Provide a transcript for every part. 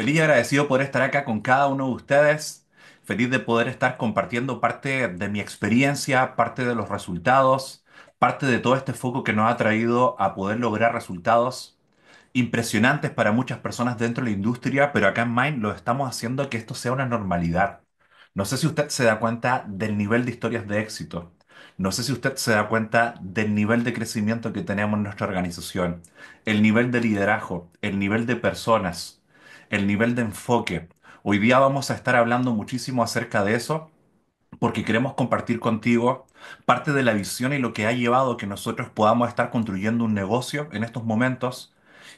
Feliz y agradecido poder estar acá con cada uno de ustedes. Feliz de poder estar compartiendo parte de mi experiencia, parte de los resultados, parte de todo este foco que nos ha traído a poder lograr resultados impresionantes para muchas personas dentro de la industria, pero acá en Mind lo estamos haciendo que esto sea una normalidad. No sé si usted se da cuenta del nivel de historias de éxito. No sé si usted se da cuenta del nivel de crecimiento que tenemos en nuestra organización, el nivel de liderazgo, el nivel de personas el nivel de enfoque. Hoy día vamos a estar hablando muchísimo acerca de eso porque queremos compartir contigo parte de la visión y lo que ha llevado que nosotros podamos estar construyendo un negocio en estos momentos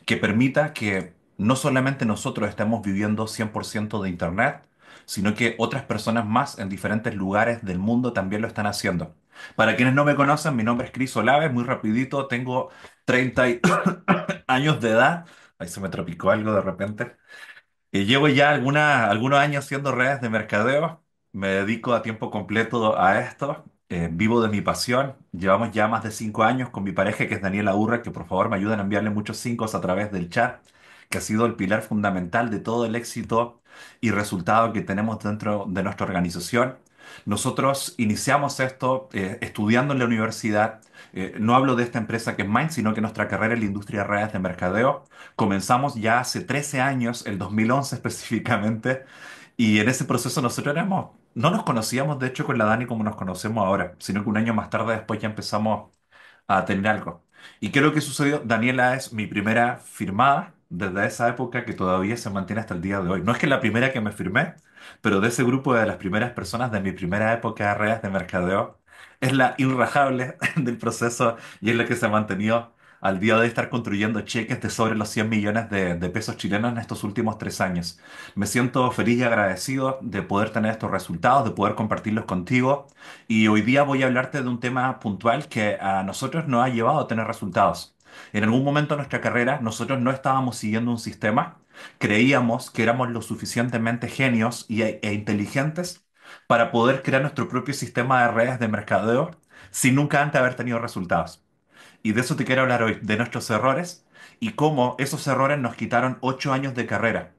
que permita que no solamente nosotros estemos viviendo 100% de Internet, sino que otras personas más en diferentes lugares del mundo también lo están haciendo. Para quienes no me conocen, mi nombre es Cris Olaves, muy rapidito, tengo 30 años de edad, ahí se me tropicó algo de repente. Y llevo ya alguna, algunos años haciendo redes de mercadeo, me dedico a tiempo completo a esto, eh, vivo de mi pasión, llevamos ya más de cinco años con mi pareja que es Daniela Urra, que por favor me ayuden a enviarle muchos cinco a través del chat, que ha sido el pilar fundamental de todo el éxito y resultado que tenemos dentro de nuestra organización. Nosotros iniciamos esto eh, estudiando en la universidad eh, no hablo de esta empresa que es Mind, sino que nuestra carrera en la industria de redes de mercadeo comenzamos ya hace 13 años, el 2011 específicamente, y en ese proceso nosotros éramos, no nos conocíamos de hecho con la Dani como nos conocemos ahora, sino que un año más tarde después ya empezamos a tener algo. ¿Y creo que sucedió? Daniela es mi primera firmada desde esa época que todavía se mantiene hasta el día de hoy. No es que la primera que me firmé, pero de ese grupo de las primeras personas de mi primera época de redes de mercadeo es la irrajable del proceso y es la que se ha mantenido al día de estar construyendo cheques de sobre los 100 millones de, pesos chilenos en estos últimos tres años. Me siento feliz y agradecido de poder tener estos resultados, de poder compartirlos contigo y hoy día voy a hablarte de un tema puntual que a nosotros nos ha llevado a tener resultados. En algún momento de nuestra carrera nosotros no estábamos siguiendo un sistema, creíamos que éramos lo suficientemente genios e, e inteligentes para poder crear nuestro propio sistema de redes de mercadeo sin nunca antes haber tenido resultados. Y de eso te quiero hablar hoy, de nuestros errores y cómo esos errores nos quitaron ocho años de carrera.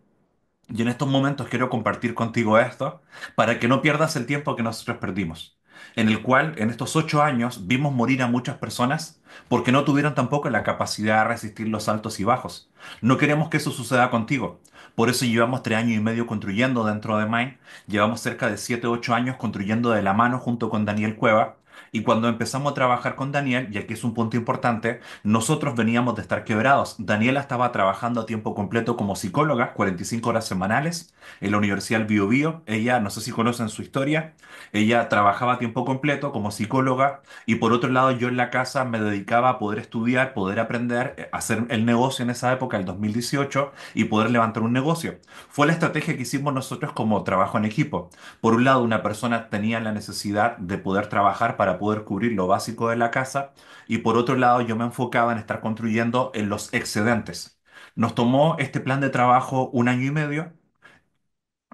Y en estos momentos quiero compartir contigo esto para que no pierdas el tiempo que nosotros perdimos, en el cual en estos ocho años vimos morir a muchas personas porque no tuvieron tampoco la capacidad de resistir los altos y bajos. No queremos que eso suceda contigo. Por eso llevamos tres años y medio construyendo dentro de MINE. Llevamos cerca de siete, ocho años construyendo de la mano junto con Daniel Cueva. Y cuando empezamos a trabajar con Daniel, y aquí es un punto importante, nosotros veníamos de estar quebrados. Daniela estaba trabajando a tiempo completo como psicóloga, 45 horas semanales, en la Universidad Ella, no sé si conocen su historia, ella trabajaba a tiempo completo como psicóloga y por otro lado yo en la casa me dedicaba a poder estudiar, poder aprender, eh, hacer el negocio en esa época, el 2018, y poder levantar un negocio. Fue la estrategia que hicimos nosotros como trabajo en equipo. Por un lado, una persona tenía la necesidad de poder trabajar para poder poder cubrir lo básico de la casa y por otro lado yo me enfocaba en estar construyendo en los excedentes. Nos tomó este plan de trabajo un año y medio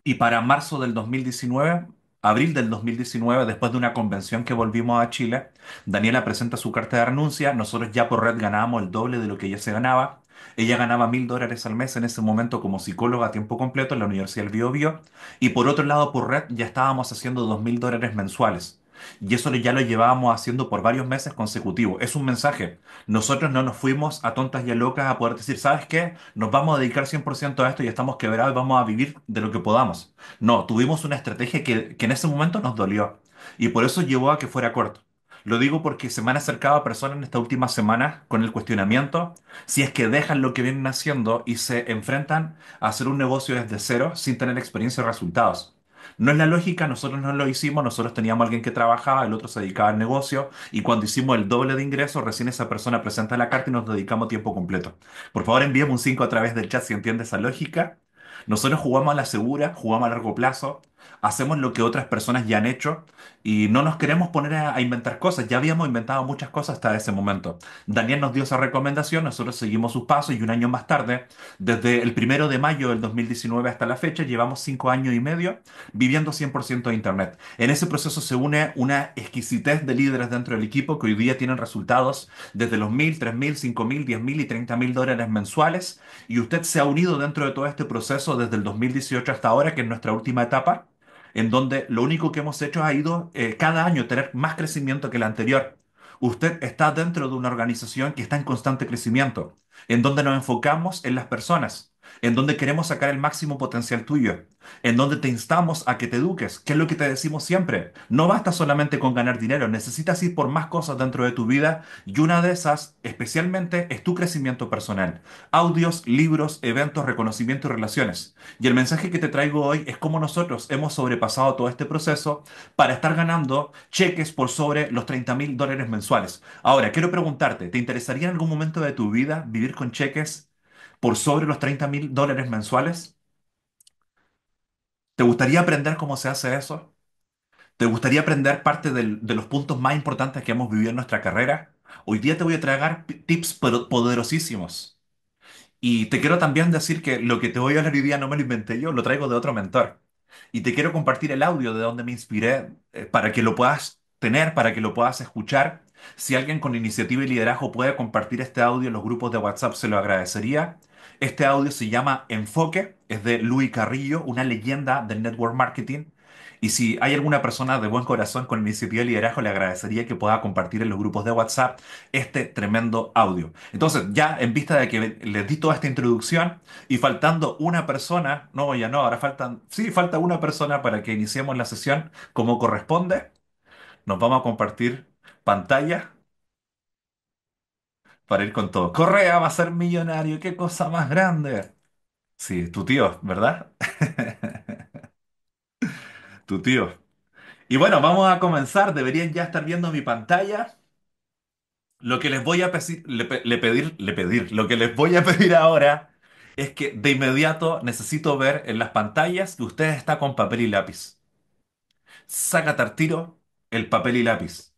y para marzo del 2019 abril del 2019, después de una convención que volvimos a Chile, Daniela presenta su carta de renuncia, nosotros ya por red ganábamos el doble de lo que ella se ganaba, ella ganaba mil dólares al mes en ese momento como psicóloga a tiempo completo en la Universidad del Bio Bio, y por otro lado por red ya estábamos haciendo dos mil dólares mensuales. Y eso ya lo llevábamos haciendo por varios meses consecutivos. Es un mensaje. Nosotros no nos fuimos a tontas y a locas a poder decir, ¿sabes qué? Nos vamos a dedicar 100% a esto y estamos quebrados y vamos a vivir de lo que podamos. No, tuvimos una estrategia que, en ese momento nos dolió. Y por eso llevó a que fuera corto. Lo digo porque se me han acercado personas en esta última semana con el cuestionamiento si es que dejan lo que vienen haciendo y se enfrentan a hacer un negocio desde cero sin tener experiencia y resultados. No es la lógica, nosotros no lo hicimos, nosotros teníamos a alguien que trabajaba, el otro se dedicaba al negocio y cuando hicimos el doble de ingresos, recién esa persona presenta la carta y nos dedicamos tiempo completo. Por favor, envíame un 5 a través del chat si entiende esa lógica. Nosotros jugamos a la segura, jugamos a largo plazo, hacemos lo que otras personas ya han hecho y no nos queremos poner a, inventar cosas. Ya habíamos inventado muchas cosas hasta ese momento. Daniel nos dio esa recomendación, nosotros seguimos sus pasos y un año más tarde, desde el primero de mayo del 2019 hasta la fecha, llevamos cinco años y medio viviendo 100% de Internet. En ese proceso se une una exquisitez de líderes dentro del equipo que hoy día tienen resultados desde los 1.000, 3.000, 5.000, 10.000 y 30.000 dólares mensuales. Y usted se ha unido dentro de todo este proceso desde el 2018 hasta ahora, que es nuestra última etapa en donde lo único que hemos hecho ha ido eh, cada año tener más crecimiento que el anterior. Usted está dentro de una organización que está en constante crecimiento, en donde nos enfocamos en las personas en donde queremos sacar el máximo potencial tuyo, en donde te instamos a que te eduques, que es lo que te decimos siempre. No basta solamente con ganar dinero, necesitas ir por más cosas dentro de tu vida y una de esas especialmente es tu crecimiento personal. Audios, libros, eventos, reconocimiento y relaciones. Y el mensaje que te traigo hoy es cómo nosotros hemos sobrepasado todo este proceso para estar ganando cheques por sobre los 30 mil dólares mensuales. Ahora, quiero preguntarte, ¿te interesaría en algún momento de tu vida vivir con cheques por sobre los 30 mil dólares mensuales? ¿Te gustaría aprender cómo se hace eso? ¿Te gustaría aprender parte de los puntos más importantes que hemos vivido en nuestra carrera? Hoy día te voy a tragar tips poderosísimos. Y te quiero también decir que lo que te voy a hablar hoy día no me lo inventé yo, lo traigo de otro mentor. Y te quiero compartir el audio de donde me inspiré eh, para que lo puedas tener, para que lo puedas escuchar. Si alguien con iniciativa y liderazgo puede compartir este audio en los grupos de WhatsApp, se lo agradecería. Este audio se llama Enfoque, es de Luis Carrillo, una leyenda del network marketing. Y si hay alguna persona de buen corazón con iniciativa de liderazgo, le agradecería que pueda compartir en los grupos de WhatsApp este tremendo audio. Entonces, ya en vista de que les di toda esta introducción y faltando una persona, no, ya no, ahora faltan, sí, falta una persona para que iniciemos la sesión como corresponde, nos vamos a compartir pantalla para ir con todo. Correa va a ser millonario, qué cosa más grande. Sí, tu tío, ¿verdad? Tu tío. Y bueno, vamos a comenzar. Deberían ya estar viendo mi pantalla. Lo que les voy a pedir, le pedir, lo que les voy a pedir ahora es que de inmediato necesito ver en las pantallas que usted está con papel y lápiz. Saca tartiro el papel y lápiz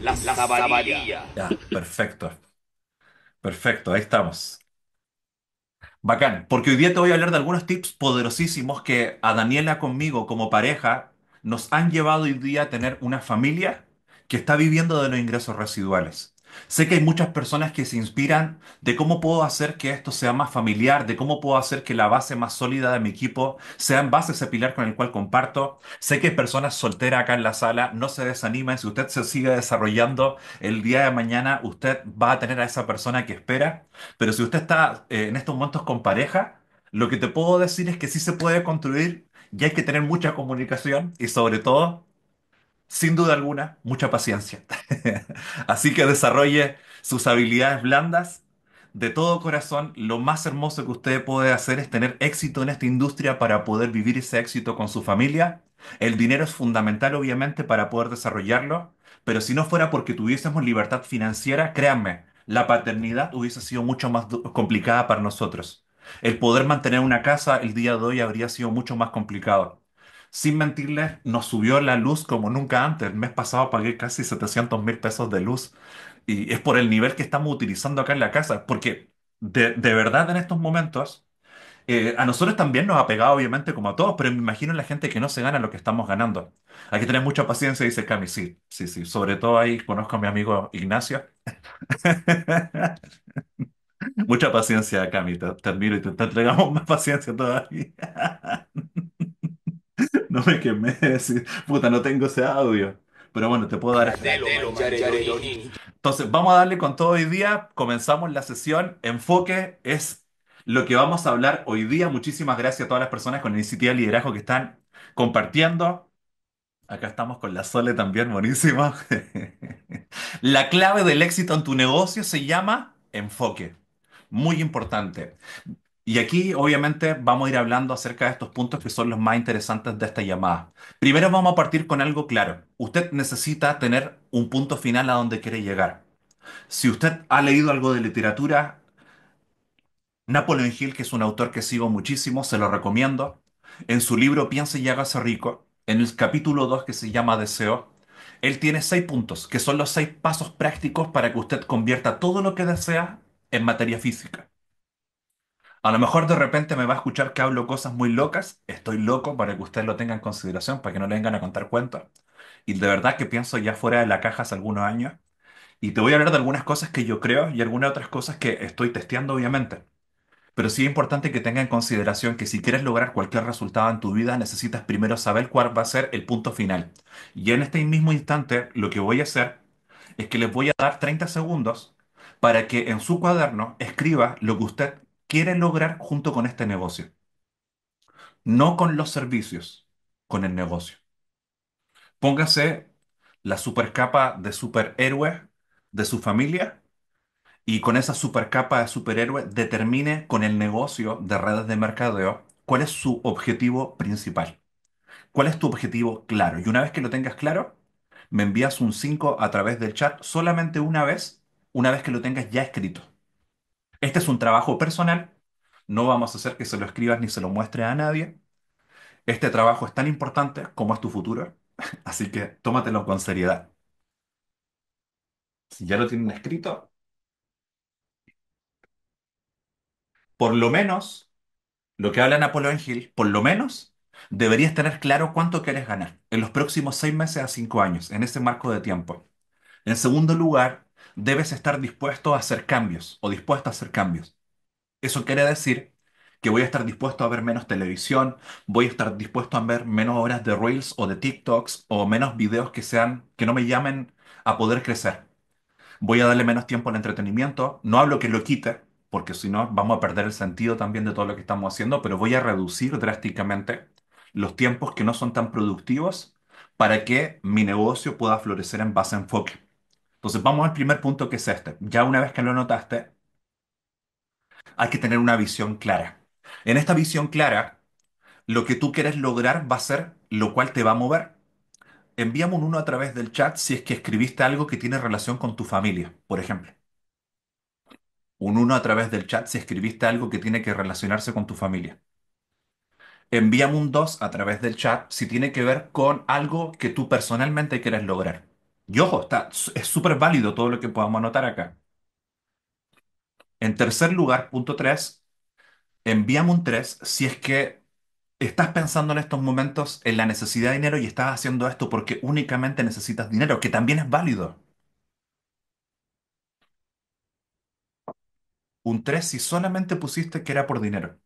la perfecto. Perfecto, ahí estamos. Bacán, porque hoy día te voy a hablar de algunos tips poderosísimos que a Daniela conmigo como pareja nos han llevado hoy día a tener una familia que está viviendo de los ingresos residuales. Sé que hay muchas personas que se inspiran de cómo puedo hacer que esto sea más familiar, de cómo puedo hacer que la base más sólida de mi equipo sea en base a ese pilar con el cual comparto. Sé que hay personas solteras acá en la sala, no se desanimen, si usted se sigue desarrollando el día de mañana, usted va a tener a esa persona que espera, pero si usted está eh, en estos momentos con pareja, lo que te puedo decir es que sí se puede construir y hay que tener mucha comunicación y sobre todo sin duda alguna, mucha paciencia. Así que desarrolle sus habilidades blandas. De todo corazón, lo más hermoso que usted puede hacer es tener éxito en esta industria para poder vivir ese éxito con su familia. El dinero es fundamental, obviamente, para poder desarrollarlo, pero si no fuera porque tuviésemos libertad financiera, créanme, la paternidad hubiese sido mucho más complicada para nosotros. El poder mantener una casa el día de hoy habría sido mucho más complicado sin mentirles, nos subió la luz como nunca antes. El mes pasado pagué casi 700 mil pesos de luz y es por el nivel que estamos utilizando acá en la casa, porque de, verdad en estos momentos, eh, a nosotros también nos ha pegado obviamente como a todos, pero me imagino la gente que no se gana lo que estamos ganando. Hay que tener mucha paciencia, dice Cami, sí, sí, sí, sobre todo ahí conozco a mi amigo Ignacio. mucha paciencia, Cami, te, y te, te entregamos más paciencia todavía. no me quemé decir, puta, no tengo ese audio. Pero bueno, te puedo dar... Este Entonces, vamos a darle con todo hoy día. Comenzamos la sesión. Enfoque es lo que vamos a hablar hoy día. Muchísimas gracias a todas las personas con el iniciativa de liderazgo que están compartiendo. Acá estamos con la Sole también, buenísima. la clave del éxito en tu negocio se llama enfoque. Muy importante. Y aquí, obviamente, vamos a ir hablando acerca de estos puntos que son los más interesantes de esta llamada. Primero vamos a partir con algo claro. Usted necesita tener un punto final a donde quiere llegar. Si usted ha leído algo de literatura, Napoleon Hill, que es un autor que sigo muchísimo, se lo recomiendo. En su libro Piense y hágase rico, en el capítulo 2 que se llama Deseo, él tiene seis puntos, que son los seis pasos prácticos para que usted convierta todo lo que desea en materia física. A lo mejor de repente me va a escuchar que hablo cosas muy locas, estoy loco para que ustedes lo tengan en consideración, para que no le vengan a contar cuentos. Y de verdad que pienso ya fuera de la caja hace algunos años. Y te voy a hablar de algunas cosas que yo creo y algunas otras cosas que estoy testeando, obviamente. Pero sí es importante que tenga en consideración que si quieres lograr cualquier resultado en tu vida, necesitas primero saber cuál va a ser el punto final. Y en este mismo instante, lo que voy a hacer es que les voy a dar 30 segundos para que en su cuaderno escriba lo que usted quiere lograr junto con este negocio. No con los servicios, con el negocio. Póngase la supercapa de superhéroe de su familia y con esa supercapa de superhéroe determine con el negocio de redes de mercadeo cuál es su objetivo principal. ¿Cuál es tu objetivo claro? Y una vez que lo tengas claro, me envías un 5 a través del chat solamente una vez, una vez que lo tengas ya escrito. Este es un trabajo personal, no vamos a hacer que se lo escribas ni se lo muestre a nadie. Este trabajo es tan importante como es tu futuro, así que tómatelo con seriedad. Si ya lo tienen escrito, por lo menos, lo que habla Napoleón Hill, por lo menos deberías tener claro cuánto quieres ganar en los próximos seis meses a cinco años, en ese marco de tiempo. En segundo lugar, debes estar dispuesto a hacer cambios o dispuesto a hacer cambios. Eso quiere decir que voy a estar dispuesto a ver menos televisión, voy a estar dispuesto a ver menos horas de Reels o de TikToks o menos videos que sean que no me llamen a poder crecer. Voy a darle menos tiempo al entretenimiento, no hablo que lo quite, porque si no vamos a perder el sentido también de todo lo que estamos haciendo, pero voy a reducir drásticamente los tiempos que no son tan productivos para que mi negocio pueda florecer en base a enfoque. Entonces vamos al primer punto que es este. Ya una vez que lo notaste, hay que tener una visión clara. En esta visión clara, lo que tú quieres lograr va a ser lo cual te va a mover. Envíame un uno a través del chat si es que escribiste algo que tiene relación con tu familia, por ejemplo. Un uno a través del chat si escribiste algo que tiene que relacionarse con tu familia. Envíame un 2 a través del chat si tiene que ver con algo que tú personalmente quieres lograr. Y ojo, está, es súper válido todo lo que podamos anotar acá. En tercer lugar, punto 3, envíame un 3 si es que estás pensando en estos momentos en la necesidad de dinero y estás haciendo esto porque únicamente necesitas dinero, que también es válido. Un 3 si solamente pusiste que era por dinero.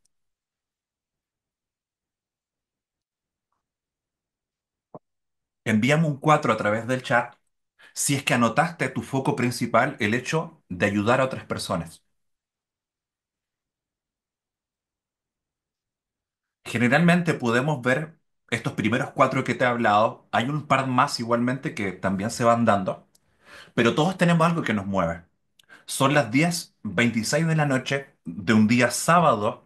Envíame un 4 a través del chat si es que anotaste tu foco principal el hecho de ayudar a otras personas. Generalmente podemos ver estos primeros cuatro que te he hablado, hay un par más igualmente que también se van dando, pero todos tenemos algo que nos mueve. Son las 10:26 de la noche de un día sábado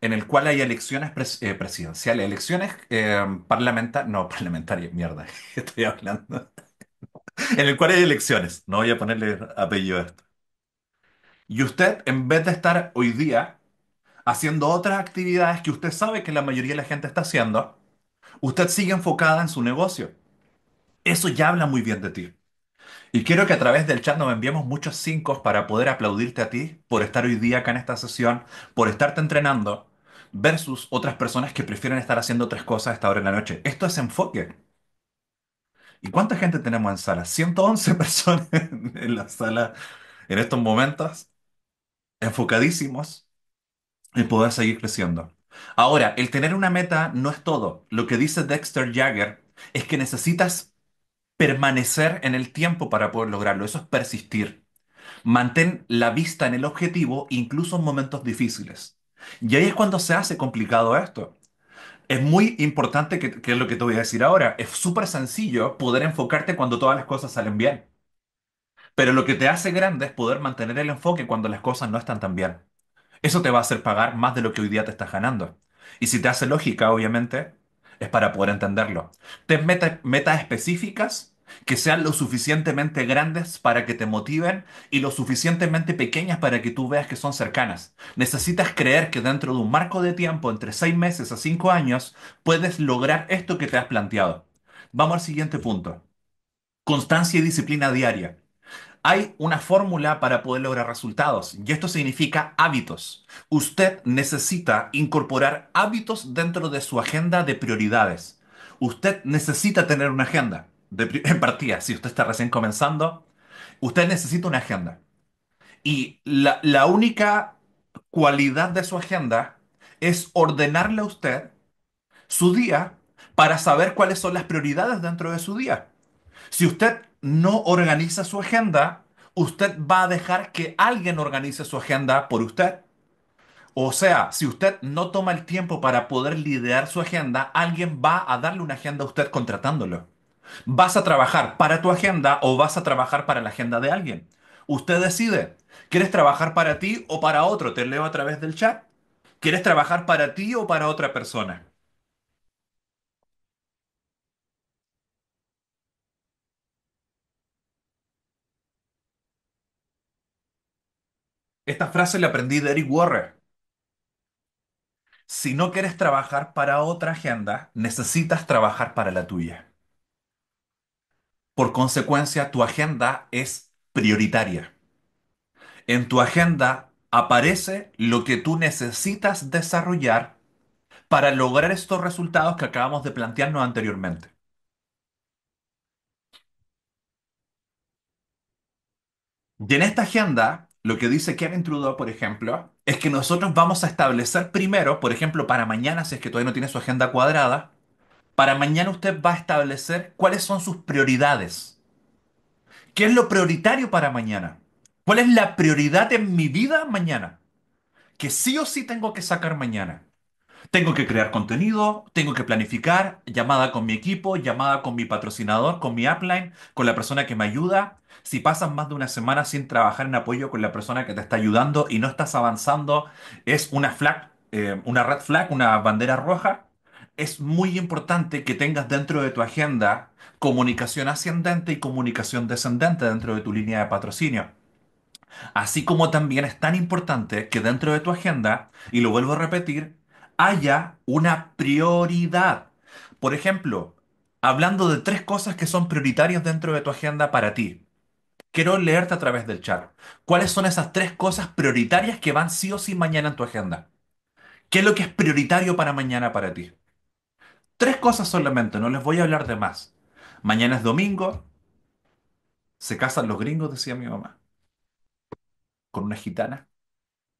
en el cual hay elecciones eh, presidenciales, elecciones eh, parlamentarias. no, parlamentarias, mierda, estoy hablando. en el cual hay elecciones. No voy a ponerle apellido a esto. Y usted, en vez de estar hoy día haciendo otras actividades que usted sabe que la mayoría de la gente está haciendo, usted sigue enfocada en su negocio. Eso ya habla muy bien de ti. Y quiero que a través del chat nos enviemos muchos cinco para poder aplaudirte a ti por estar hoy día acá en esta sesión, por estarte entrenando, versus otras personas que prefieren estar haciendo otras cosas a esta hora de la noche. Esto es enfoque. ¿Y cuánta gente tenemos en sala? 111 personas en la sala en estos momentos, enfocadísimos en poder seguir creciendo. Ahora, el tener una meta no es todo. Lo que dice Dexter Jagger es que necesitas permanecer en el tiempo para poder lograrlo. Eso es persistir. Mantén la vista en el objetivo, incluso en momentos difíciles. Y ahí es cuando se hace complicado esto. Es muy importante, que, es lo que te voy a decir ahora, es súper sencillo poder enfocarte cuando todas las cosas salen bien. Pero lo que te hace grande es poder mantener el enfoque cuando las cosas no están tan bien. Eso te va a hacer pagar más de lo que hoy día te estás ganando. Y si te hace lógica, obviamente, es para poder entenderlo. Ten metas específicas que sean lo suficientemente grandes para que te motiven y lo suficientemente pequeñas para que tú veas que son cercanas. Necesitas creer que dentro de un marco de tiempo, entre seis meses a cinco años, puedes lograr esto que te has planteado. Vamos al siguiente punto. Constancia y disciplina diaria. Hay una fórmula para poder lograr resultados y esto significa hábitos. Usted necesita incorporar hábitos dentro de su agenda de prioridades. Usted necesita tener una agenda. en partida, si usted está recién comenzando, usted necesita una agenda. Y la, la única cualidad de su agenda es ordenarle a usted su día para saber cuáles son las prioridades dentro de su día. Si usted no organiza su agenda, usted va a dejar que alguien organice su agenda por usted. O sea, si usted no toma el tiempo para poder liderar su agenda, alguien va a darle una agenda a usted contratándolo. ¿Vas a trabajar para tu agenda o vas a trabajar para la agenda de alguien? Usted decide. ¿Quieres trabajar para ti o para otro? Te leo a través del chat. ¿Quieres trabajar para ti o para otra persona? Esta frase la aprendí de Eric Warren. Si no quieres trabajar para otra agenda, necesitas trabajar para la tuya. Por consecuencia, tu agenda es prioritaria. En tu agenda aparece lo que tú necesitas desarrollar para lograr estos resultados que acabamos de plantearnos anteriormente. Y en esta agenda, lo que dice Kevin Trudeau, por ejemplo, es que nosotros vamos a establecer primero, por ejemplo, para mañana, si es que todavía no tiene su agenda cuadrada, para mañana usted va a establecer cuáles son sus prioridades. ¿Qué es lo prioritario para mañana? ¿Cuál es la prioridad en mi vida mañana? Que sí o sí tengo que sacar mañana. Tengo que crear contenido, tengo que planificar, llamada con mi equipo, llamada con mi patrocinador, con mi upline, con la persona que me ayuda. Si pasas más de una semana sin trabajar en apoyo con la persona que te está ayudando y no estás avanzando, es una flag, eh, una red flag, una bandera roja es muy importante que tengas dentro de tu agenda comunicación ascendente y comunicación descendente dentro de tu línea de patrocinio. Así como también es tan importante que dentro de tu agenda, y lo vuelvo a repetir, haya una prioridad. Por ejemplo, hablando de tres cosas que son prioritarias dentro de tu agenda para ti. Quiero leerte a través del chat. ¿Cuáles son esas tres cosas prioritarias que van sí o sí mañana en tu agenda? ¿Qué es lo que es prioritario para mañana para ti? Tres cosas solamente, no les voy a hablar de más. Mañana es domingo, se casan los gringos, decía mi mamá, con una gitana.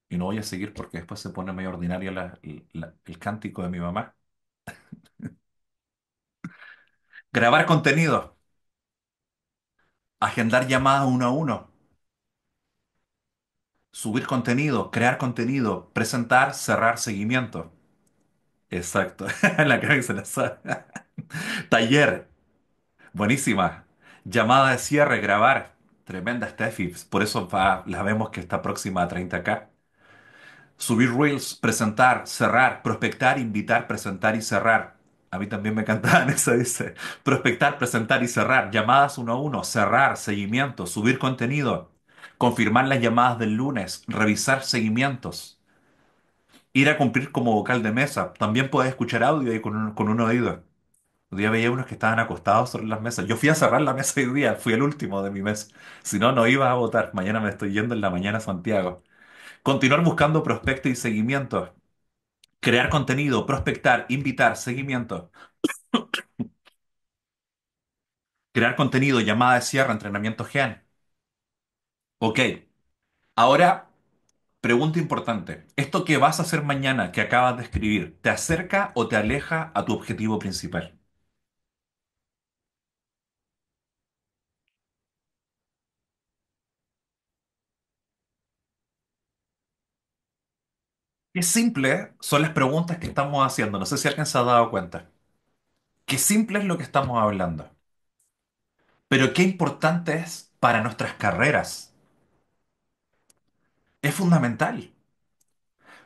Y no voy a seguir porque después se pone medio ordinario el cántico de mi mamá. Grabar contenido, agendar llamadas uno a uno, subir contenido, crear contenido, presentar, cerrar seguimiento. Exacto. La cara que se la sabe. Taller. Buenísima. Llamada de cierre, grabar. Tremenda Steffi. Por eso la vemos que está próxima a 30K. Subir reels, presentar, cerrar, prospectar, invitar, presentar y cerrar. A mí también me encantaban eso, dice. Prospectar, presentar y cerrar. Llamadas uno a uno, cerrar, seguimiento, subir contenido. Confirmar las llamadas del lunes, revisar seguimientos ir a cumplir como vocal de mesa. También podés escuchar audio ahí con un, con oído. Un día veía unos que estaban acostados sobre las mesas. Yo fui a cerrar la mesa hoy día, fui el último de mi mesa. Si no, no iba a votar. Mañana me estoy yendo en la mañana a Santiago. Continuar buscando prospectos y seguimientos. Crear contenido, prospectar, invitar, seguimiento. Crear contenido, llamada de cierre, entrenamiento GEAN. Ok. Ahora Pregunta importante. ¿Esto que vas a hacer mañana, que acabas de escribir, te acerca o te aleja a tu objetivo principal? Qué simple son las preguntas que estamos haciendo. No sé si alguien se ha dado cuenta. Qué simple es lo que estamos hablando. Pero qué importante es para nuestras carreras es fundamental.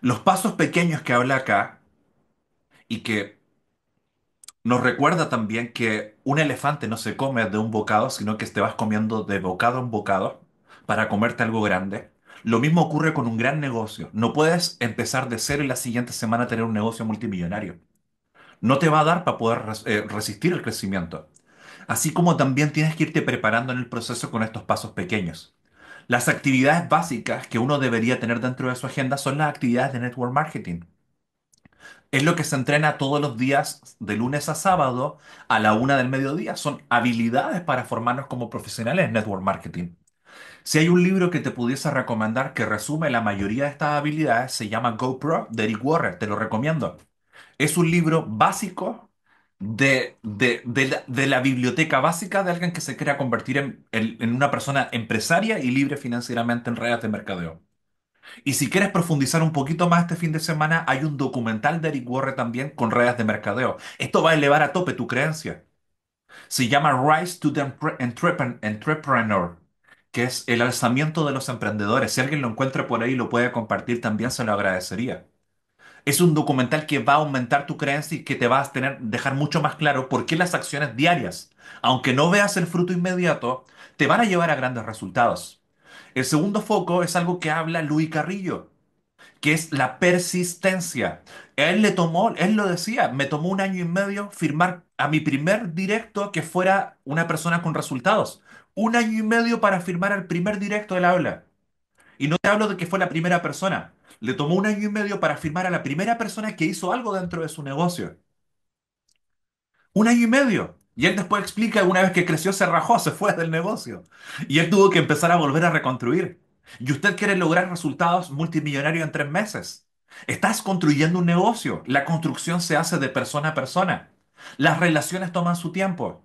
Los pasos pequeños que habla acá y que nos recuerda también que un elefante no se come de un bocado, sino que te vas comiendo de bocado en bocado para comerte algo grande. Lo mismo ocurre con un gran negocio. No puedes empezar de cero y la siguiente semana tener un negocio multimillonario. No te va a dar para poder eh, resistir el crecimiento. Así como también tienes que irte preparando en el proceso con estos pasos pequeños. Las actividades básicas que uno debería tener dentro de su agenda son las actividades de network marketing. Es lo que se entrena todos los días, de lunes a sábado, a la una del mediodía. Son habilidades para formarnos como profesionales en network marketing. Si hay un libro que te pudiese recomendar que resume la mayoría de estas habilidades, se llama GoPro de Eric Warren, te lo recomiendo. Es un libro básico de, de, la, biblioteca básica de alguien que se quiera convertir en, una persona empresaria y libre financieramente en redes de mercadeo. Y si quieres profundizar un poquito más este fin de semana, hay un documental de Eric Worre también con redes de mercadeo. Esto va a elevar a tope tu creencia. Se llama Rise to the Entrepreneur, que es el alzamiento de los emprendedores. Si alguien lo encuentra por ahí y lo puede compartir, también se lo agradecería es un documental que va a aumentar tu creencia y que te va a dejar mucho más claro por qué las acciones diarias, aunque no veas el fruto inmediato, te van a llevar a grandes resultados. El segundo foco es algo que habla Luis Carrillo, que es la persistencia. Él le tomó, él lo decía, me tomó un año y medio firmar a mi primer directo que fuera una persona con resultados. Un año y medio para firmar al primer directo del habla. Y no te hablo de que fue la primera persona. Le tomó un año y medio para firmar a la primera persona que hizo algo dentro de su negocio. Un año y medio. Y él después explica, una vez que creció, se rajó, se fue del negocio. Y él tuvo que empezar a volver a reconstruir. Y usted quiere lograr resultados multimillonarios en tres meses. Estás construyendo un negocio. La construcción se hace de persona a persona. Las relaciones toman su tiempo.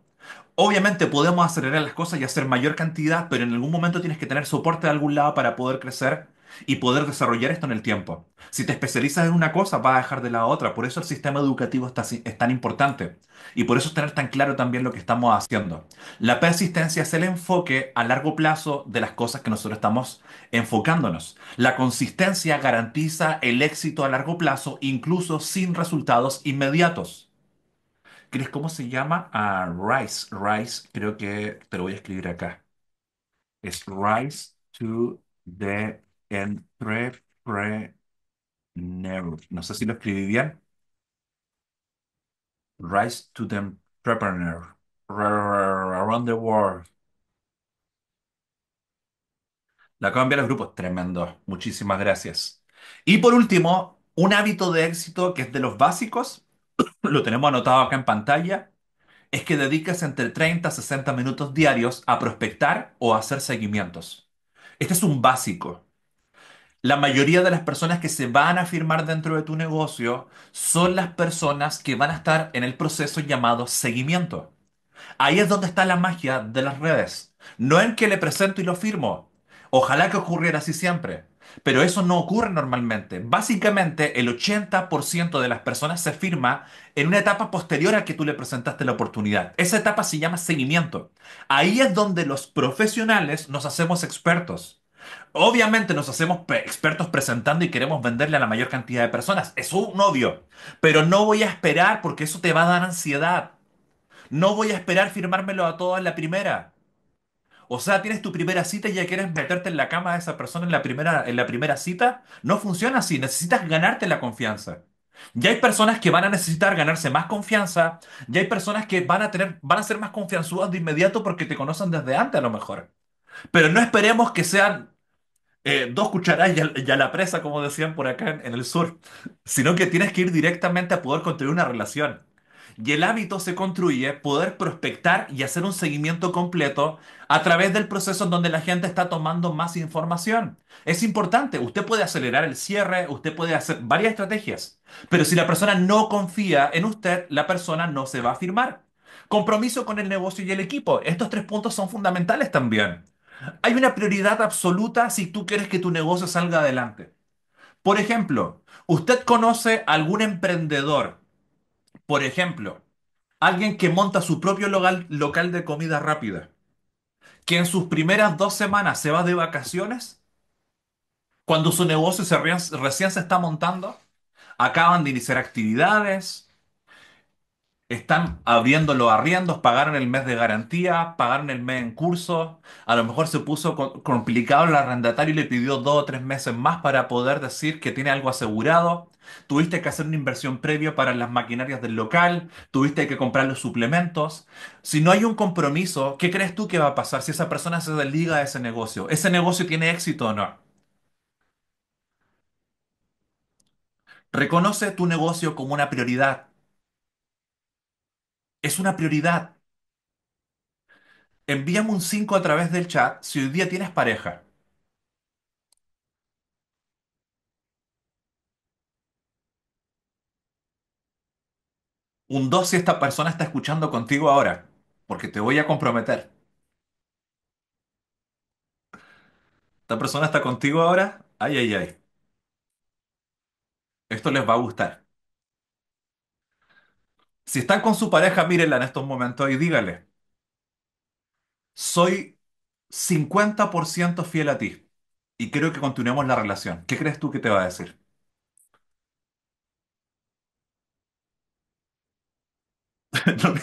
Obviamente podemos acelerar las cosas y hacer mayor cantidad, pero en algún momento tienes que tener soporte de algún lado para poder crecer y poder desarrollar esto en el tiempo. Si te especializas en una cosa, vas a dejar de la otra. Por eso el sistema educativo está, es tan importante y por eso es tener tan claro también lo que estamos haciendo. La persistencia es el enfoque a largo plazo de las cosas que nosotros estamos enfocándonos. La consistencia garantiza el éxito a largo plazo, incluso sin resultados inmediatos cómo se llama? a ah, Rise. Rise, creo que te lo voy a escribir acá. Es Rise to the Entrepreneur. No sé si lo escribí bien. Rise to the Entrepreneur. Around the world. La cambia los grupos. Tremendo. Muchísimas gracias. Y por último, un hábito de éxito que es de los básicos lo tenemos anotado acá en pantalla, es que dedicas entre 30 a 60 minutos diarios a prospectar o hacer seguimientos. Este es un básico. La mayoría de las personas que se van a firmar dentro de tu negocio son las personas que van a estar en el proceso llamado seguimiento. Ahí es donde está la magia de las redes. No en que le presento y lo firmo. Ojalá que ocurriera así siempre. Pero eso no ocurre normalmente. Básicamente, el 80% de las personas se firma en una etapa posterior a que tú le presentaste la oportunidad. Esa etapa se llama seguimiento. Ahí es donde los profesionales nos hacemos expertos. Obviamente nos hacemos expertos presentando y queremos venderle a la mayor cantidad de personas. Es un obvio. Pero no voy a esperar porque eso te va a dar ansiedad. No voy a esperar firmármelo a en la primera. O sea, tienes tu primera cita y ya quieres meterte en la cama de esa persona en la primera, en la primera cita. No funciona así, necesitas ganarte la confianza. Ya hay personas que van a necesitar ganarse más confianza, ya hay personas que van a tener, van a ser más confianzudas de inmediato porque te conocen desde antes a lo mejor. Pero no esperemos que sean eh, dos cucharadas y a, la presa, como decían por acá en el sur, sino que tienes que ir directamente a poder construir una relación y el hábito se construye poder prospectar y hacer un seguimiento completo a través del proceso en donde la gente está tomando más información. Es importante, usted puede acelerar el cierre, usted puede hacer varias estrategias, pero si la persona no confía en usted, la persona no se va a firmar. Compromiso con el negocio y el equipo. Estos tres puntos son fundamentales también. Hay una prioridad absoluta si tú quieres que tu negocio salga adelante. Por ejemplo, usted conoce algún emprendedor por ejemplo, alguien que monta su propio local, local de comida rápida, que en sus primeras dos semanas se va de vacaciones, cuando su negocio recién se está montando, acaban de iniciar actividades, están abriendo los arriendos, pagaron el mes de garantía, pagaron el mes en curso, a lo mejor se puso complicado el arrendatario y le pidió dos o tres meses más para poder decir que tiene algo asegurado. Tuviste que hacer una inversión previa para las maquinarias del local, tuviste que comprar los suplementos. Si no hay un compromiso, ¿qué crees tú que va a pasar si esa persona se desliga de ese negocio? ¿Ese negocio tiene éxito o no? Reconoce tu negocio como una prioridad. Es una prioridad. Envíame un 5 a través del chat si hoy día tienes pareja. un dos si esta persona está escuchando contigo ahora, porque te voy a comprometer. Esta persona está contigo ahora, ay, ay, ay. Esto les va a gustar. Si están con su pareja, mírenla en estos momentos y dígale, soy 50% fiel a ti y creo que continuemos la relación. ¿Qué crees tú que te va a decir? no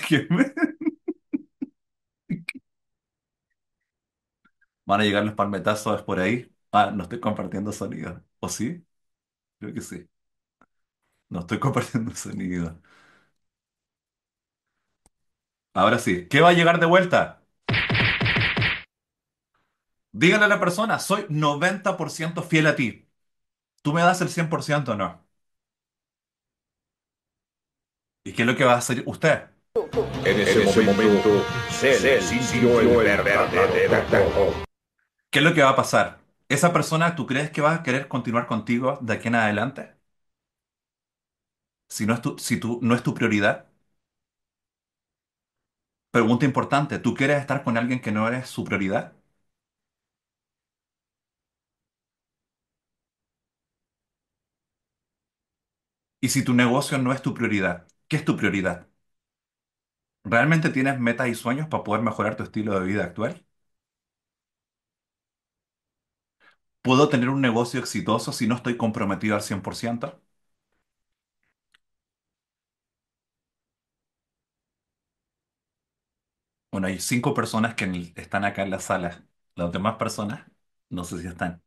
Van a llegar los palmetazos por ahí. Ah, no estoy compartiendo sonido. ¿O sí? Creo que sí. No estoy compartiendo sonido. Ahora sí. ¿Qué va a llegar de vuelta? Dígale a la persona, soy 90% fiel a ti. ¿Tú me das el 100% o no? ¿Y qué es lo que va a hacer usted? En ese, momento, ¿Qué es lo que va a pasar? ¿Esa persona tú crees que va a querer continuar contigo de aquí en adelante? Si no es tu, si tú no es tu prioridad. Pregunta importante, ¿tú quieres estar con alguien que no eres su prioridad? ¿Y si tu negocio no es tu prioridad? ¿Qué es tu prioridad? ¿Realmente tienes metas y sueños para poder mejorar tu estilo de vida actual? ¿Puedo tener un negocio exitoso si no estoy comprometido al 100%? Bueno, hay cinco personas que están acá en la sala. Las demás personas, no sé si están.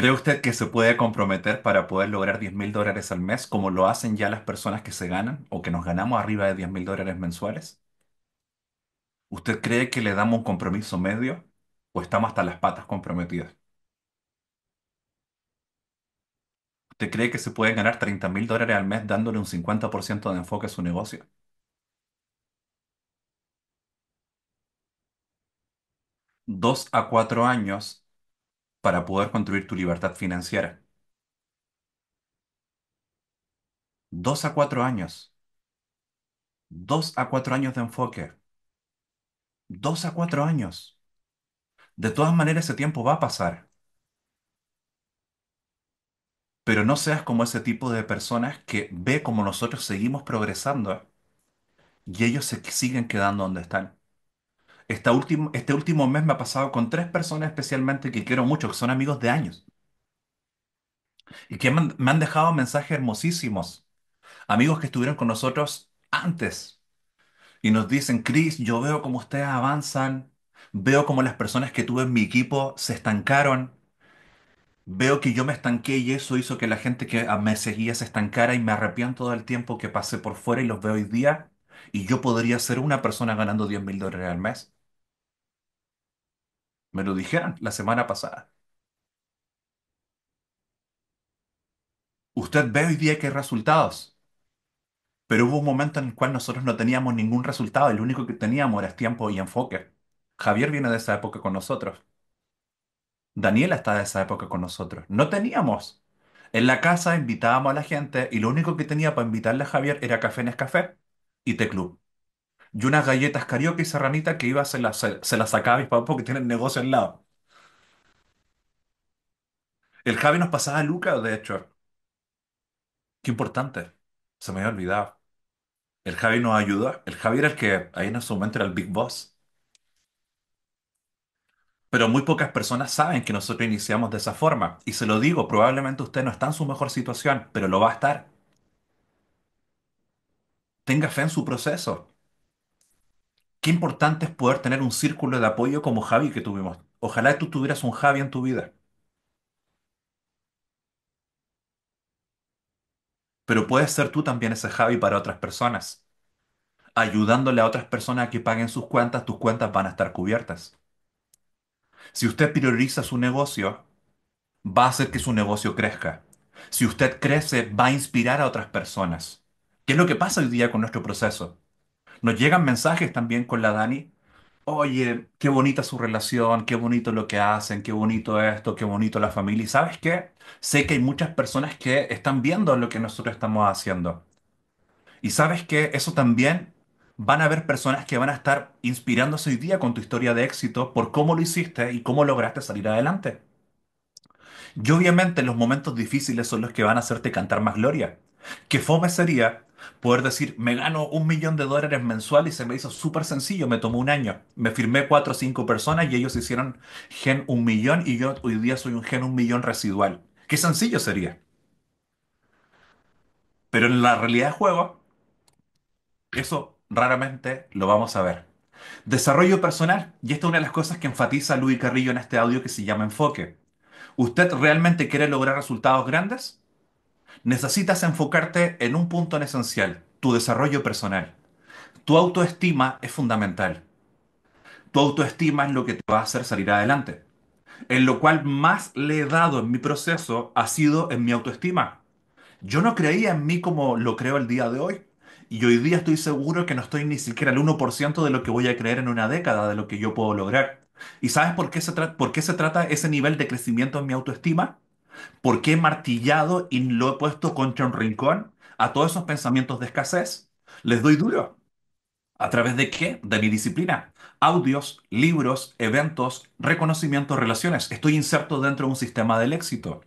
¿Cree usted que se puede comprometer para poder lograr 10 mil dólares al mes como lo hacen ya las personas que se ganan o que nos ganamos arriba de 10 mil dólares mensuales? ¿Usted cree que le damos un compromiso medio o estamos hasta las patas comprometidas? ¿Usted cree que se puede ganar 30 mil dólares al mes dándole un 50% de enfoque a su negocio? Dos a cuatro años para poder construir tu libertad financiera. Dos a cuatro años. Dos a cuatro años de enfoque. Dos a cuatro años. De todas maneras, ese tiempo va a pasar. Pero no seas como ese tipo de personas que ve como nosotros seguimos progresando y ellos se siguen quedando donde están. Esta este último mes me ha pasado con tres personas especialmente que quiero mucho, que son amigos de años y que me han, dejado mensajes hermosísimos. Amigos que estuvieron con nosotros antes y nos dicen, Chris, yo veo cómo ustedes avanzan, veo cómo las personas que tuve en mi equipo se estancaron, veo que yo me estanqué y eso hizo que la gente que me seguía se estancara y me arrepiento el tiempo que pasé por fuera y los veo hoy día y yo podría ser una persona ganando 10 mil dólares al mes. Me lo dijeron la semana pasada. Usted ve hoy día que hay resultados, pero hubo un momento en el cual nosotros no teníamos ningún resultado, el único que teníamos era tiempo y enfoque. Javier viene de esa época con nosotros. Daniela está de esa época con nosotros. No teníamos. En la casa invitábamos a la gente y lo único que tenía para invitarle a Javier era café en Nescafé y Teclub. club y unas galletas carioca y serranita que iba, se las, se, sacaba a mis papás porque tienen negocio al lado. El Javi nos pasaba a Lucas, de hecho. Qué importante. Se me había olvidado. El Javi nos ayudó. El Javi era el que ahí en su momento era el Big Boss. Pero muy pocas personas saben que nosotros iniciamos de esa forma. Y se lo digo, probablemente usted no está en su mejor situación, pero lo va a estar. Tenga fe en su proceso qué importante es poder tener un círculo de apoyo como Javi que tuvimos. Ojalá tú tuvieras un Javi en tu vida, pero puedes ser tú también ese Javi para otras personas. Ayudándole a otras personas a que paguen sus cuentas, tus cuentas van a estar cubiertas. Si usted prioriza su negocio, va a hacer que su negocio crezca. Si usted crece, va a inspirar a otras personas. ¿Qué es lo que pasa hoy día con nuestro proceso? Nos llegan mensajes también con la Dani. Oye, qué bonita su relación, qué bonito lo que hacen, qué bonito esto, qué bonito la familia. ¿Y sabes qué? Sé que hay muchas personas que están viendo lo que nosotros estamos haciendo. Y sabes que eso también van a haber personas que van a estar inspirándose hoy día con tu historia de éxito por cómo lo hiciste y cómo lograste salir adelante. Y obviamente los momentos difíciles son los que van a hacerte cantar más gloria. ¿Qué fome sería poder decir, me gano un millón de dólares mensual y se me hizo súper sencillo, me tomó un año. Me firmé cuatro o cinco personas y ellos hicieron gen un millón y yo hoy día soy un gen un millón residual. Qué sencillo sería. Pero en la realidad de juego, eso raramente lo vamos a ver. Desarrollo personal, y esta es una de las cosas que enfatiza Luis Carrillo en este audio que se llama Enfoque. ¿Usted realmente quiere lograr resultados grandes? Necesitas enfocarte en un punto en esencial, tu desarrollo personal. Tu autoestima es fundamental. Tu autoestima es lo que te va a hacer salir adelante. En lo cual más le he dado en mi proceso ha sido en mi autoestima. Yo no creía en mí como lo creo el día de hoy. Y hoy día estoy seguro que no estoy ni siquiera el 1% de lo que voy a creer en una década de lo que yo puedo lograr. ¿Y sabes por qué por qué se trata ese nivel de crecimiento en mi autoestima? porque he martillado y lo he puesto contra un rincón a todos esos pensamientos de escasez, les doy duro. ¿A través de qué? De mi disciplina. Audios, libros, eventos, reconocimientos, relaciones. Estoy inserto dentro de un sistema del éxito.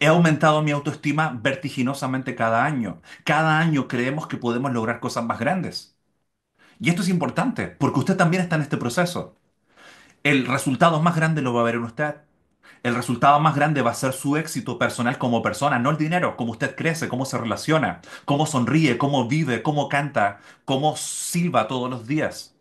He aumentado mi autoestima vertiginosamente cada año. Cada año creemos que podemos lograr cosas más grandes. Y esto es importante, porque usted también está en este proceso. El resultado más grande lo va a ver en usted el resultado más grande va a ser su éxito personal como persona, no el dinero, cómo usted crece, cómo se relaciona, cómo sonríe, cómo vive, cómo canta, cómo silba todos los días.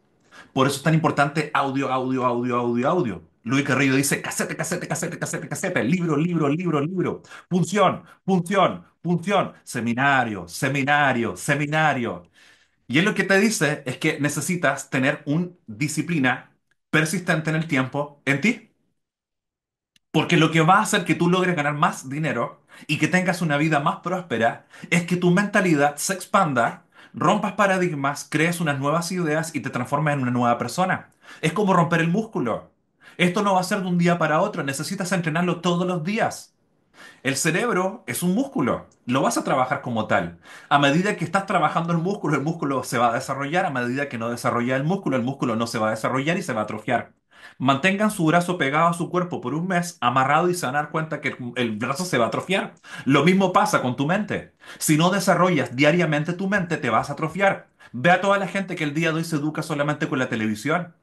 Por eso es tan importante audio, audio, audio, audio, audio. Luis Carrillo dice, casete, casete, casete, casete, casete, libro, libro, libro, libro, punción, punción, punción, seminario, seminario, seminario. Y él lo que te dice es que necesitas tener una disciplina persistente en el tiempo en ti. Porque lo que va a hacer que tú logres ganar más dinero y que tengas una vida más próspera es que tu mentalidad se expanda, rompas paradigmas, crees unas nuevas ideas y te transformes en una nueva persona. Es como romper el músculo. Esto no va a ser de un día para otro, necesitas entrenarlo todos los días. El cerebro es un músculo, lo vas a trabajar como tal. A medida que estás trabajando el músculo, el músculo se va a desarrollar, a medida que no desarrolla el músculo, el músculo no se va a desarrollar y se va a atrofiar. Mantengan su brazo pegado a su cuerpo por un mes, amarrado y sanar cuenta que el, brazo se va a atrofiar. Lo mismo pasa con tu mente. Si no desarrollas diariamente tu mente, te vas a atrofiar. Ve a toda la gente que el día de hoy se educa solamente con la televisión.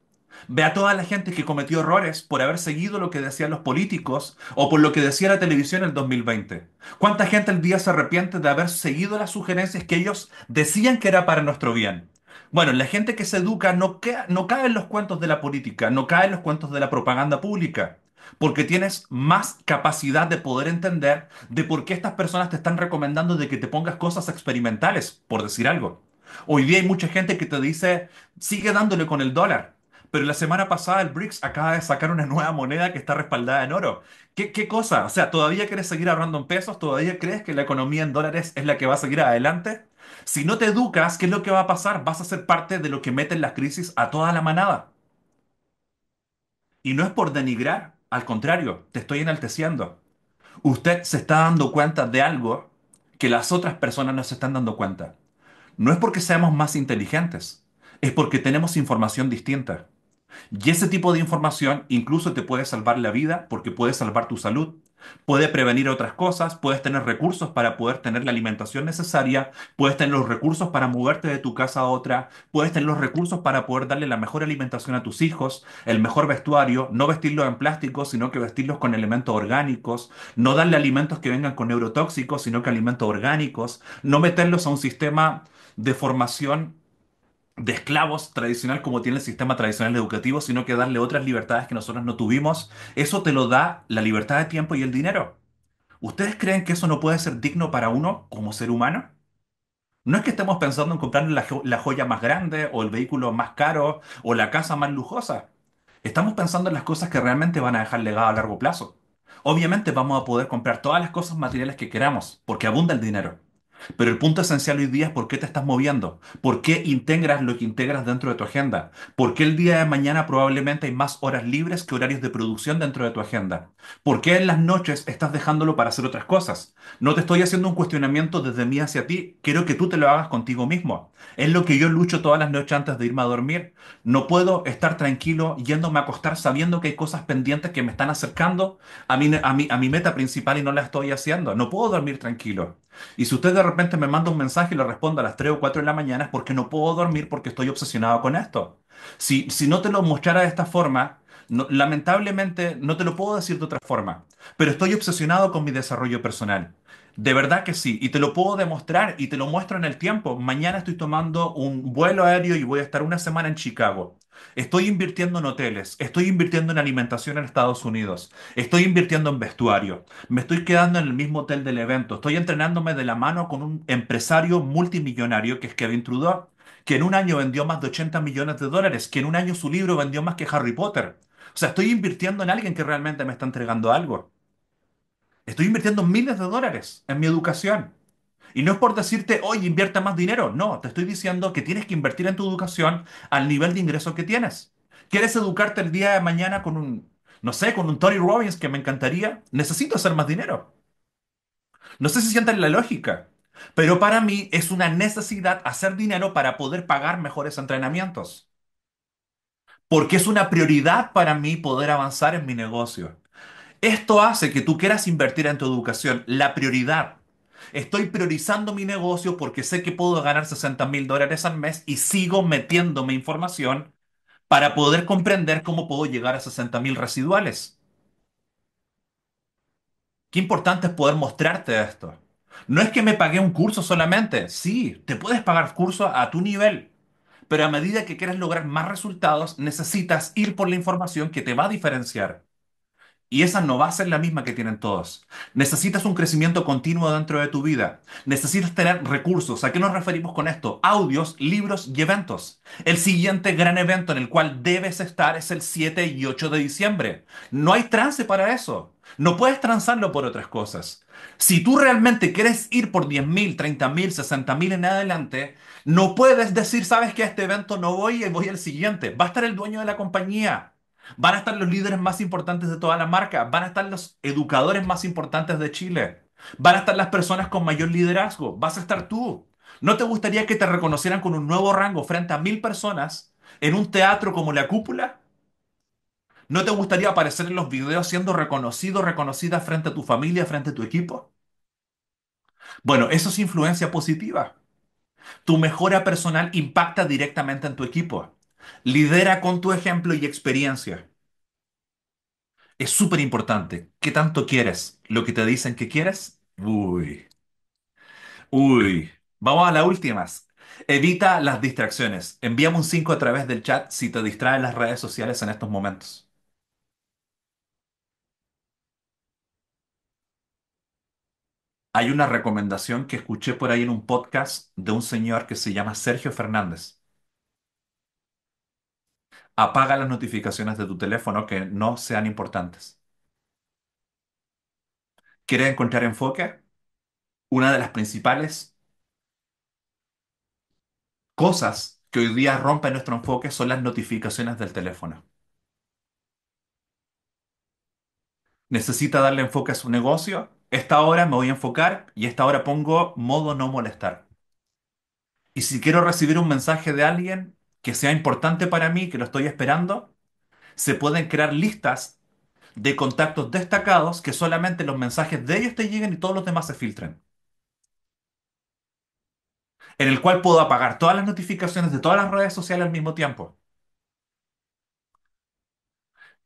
Ve a toda la gente que cometió errores por haber seguido lo que decían los políticos o por lo que decía la televisión en el 2020. ¿Cuánta gente el día se arrepiente de haber seguido las sugerencias que ellos decían que era para nuestro bien? Bueno, la gente que se educa no, cae en los cuentos de la política, no cae en los cuentos de la propaganda pública, porque tienes más capacidad de poder entender de por qué estas personas te están recomendando de que te pongas cosas experimentales, por decir algo. Hoy día hay mucha gente que te dice, sigue dándole con el dólar. Pero la semana pasada el BRICS acaba de sacar una nueva moneda que está respaldada en oro. ¿Qué, qué cosa? O sea, ¿todavía quieres seguir ahorrando en pesos? ¿Todavía crees que la economía en dólares es la que va a seguir adelante? Si no te educas, ¿qué es lo que va a pasar? Vas a ser parte de lo que meten las crisis a toda la manada. Y no es por denigrar, al contrario, te estoy enalteciendo. Usted se está dando cuenta de algo que las otras personas no se están dando cuenta. No es porque seamos más inteligentes, es porque tenemos información distinta. Y ese tipo de información incluso te puede salvar la vida porque puede salvar tu salud, Puede prevenir otras cosas, puedes tener recursos para poder tener la alimentación necesaria, puedes tener los recursos para moverte de tu casa a otra, puedes tener los recursos para poder darle la mejor alimentación a tus hijos, el mejor vestuario, no vestirlos en plástico, sino que vestirlos con elementos orgánicos, no darle alimentos que vengan con neurotóxicos, sino que alimentos orgánicos, no meterlos a un sistema de formación de esclavos tradicional como tiene el sistema tradicional educativo, sino que darle otras libertades que nosotros no tuvimos. Eso te lo da la libertad de tiempo y el dinero. ¿Ustedes creen que eso no puede ser digno para uno como ser humano? No es que estemos pensando en comprar la, la joya más grande o el vehículo más caro o la casa más lujosa. Estamos pensando en las cosas que realmente van a dejar legado a largo plazo. Obviamente vamos a poder comprar todas las cosas materiales que queramos, porque abunda el dinero. Pero el punto esencial hoy día es por qué te estás moviendo, por qué integras lo que integras dentro de tu agenda, por qué el día de mañana probablemente hay más horas libres que horarios de producción dentro de tu agenda, por qué en las noches estás dejándolo para hacer otras cosas. No te estoy haciendo un cuestionamiento desde mí hacia ti, quiero que tú te lo hagas contigo mismo. Es lo que yo lucho todas las noches antes de irme a dormir. No puedo estar tranquilo yéndome a acostar sabiendo que hay cosas pendientes que me están acercando a mi, meta principal y no la estoy haciendo. No puedo dormir tranquilo. Y si usted de repente me manda un mensaje y lo respondo a las 3 o 4 de la mañana es porque no puedo dormir porque estoy obsesionado con esto. Si, si no te lo mostrara de esta forma, lamentablemente no te lo puedo decir de otra forma, pero estoy obsesionado con mi desarrollo personal. De verdad que sí, y te lo puedo demostrar y te lo muestro en el tiempo. Mañana estoy tomando un vuelo aéreo y voy a estar una semana en Chicago. Estoy invirtiendo en hoteles, estoy invirtiendo en alimentación en Estados Unidos, estoy invirtiendo en vestuario, me estoy quedando en el mismo hotel del evento, estoy entrenándome de la mano con un empresario multimillonario que es Kevin Trudeau, que en un año vendió más de 80 millones de dólares, que en un año su libro vendió más que Harry Potter. O sea, estoy invirtiendo en alguien que realmente me está entregando algo. Estoy invirtiendo miles de dólares en mi educación. Y no es por decirte, oye, invierta más dinero. No, te estoy diciendo que tienes que invertir en tu educación al nivel de ingreso que tienes. ¿Quieres educarte el día de mañana con un, no sé, con un Tony Robbins que me encantaría? Necesito hacer más dinero. No sé si sientan la lógica, pero para mí es una necesidad hacer dinero para poder pagar mejores entrenamientos. Porque es una prioridad para mí poder avanzar en mi negocio. Esto hace que tú quieras invertir en tu educación, la prioridad. Estoy priorizando mi negocio porque sé que puedo ganar 60 mil dólares al mes y sigo metiéndome información para poder comprender cómo puedo llegar a 60 mil residuales. Qué importante es poder mostrarte esto. No es que me pagué un curso solamente. Sí, te puedes pagar cursos a tu nivel. Pero a medida que quieres lograr más resultados, necesitas ir por la información que te va a diferenciar. Y esa no va a ser la misma que tienen todos. Necesitas un crecimiento continuo dentro de tu vida. Necesitas tener recursos. ¿A qué nos referimos con esto? Audios, libros y eventos. El siguiente gran evento en el cual debes estar es el 7 y 8 de diciembre. No hay trance para eso. No puedes transarlo por otras cosas. Si tú realmente quieres ir por 10.000, 30.000, 60.000 en adelante, no puedes decir, sabes que a este evento no voy y voy al siguiente. Va a estar el dueño de la compañía. Van a estar los líderes más importantes de toda la marca, van a estar los educadores más importantes de Chile, van a estar las personas con mayor liderazgo, vas a estar tú. ¿No te gustaría que te reconocieran con un nuevo rango frente a mil personas en un teatro como la cúpula? ¿No te gustaría aparecer en los videos siendo reconocido, reconocida frente a tu familia, frente a tu equipo? Bueno, eso es influencia positiva. Tu mejora personal impacta directamente en tu equipo. Lidera con tu ejemplo y experiencia. Es súper importante. ¿Qué tanto quieres? ¿Lo que te dicen que quieres? Uy. Uy. Vamos a las últimas. Evita las distracciones. Envíame un 5 a través del chat si te distraen las redes sociales en estos momentos. Hay una recomendación que escuché por ahí en un podcast de un señor que se llama Sergio Fernández. Apaga las notificaciones de tu teléfono que no sean importantes. ¿Quieres encontrar enfoque? Una de las principales cosas que hoy día rompen nuestro enfoque son las notificaciones del teléfono. Necesita darle enfoque a su negocio. Esta hora me voy a enfocar y esta hora pongo modo no molestar. Y si quiero recibir un mensaje de alguien, que sea importante para mí, que lo estoy esperando, se pueden crear listas de contactos destacados que solamente los mensajes de ellos te lleguen y todos los demás se filtren. En el cual puedo apagar todas las notificaciones de todas las redes sociales al mismo tiempo.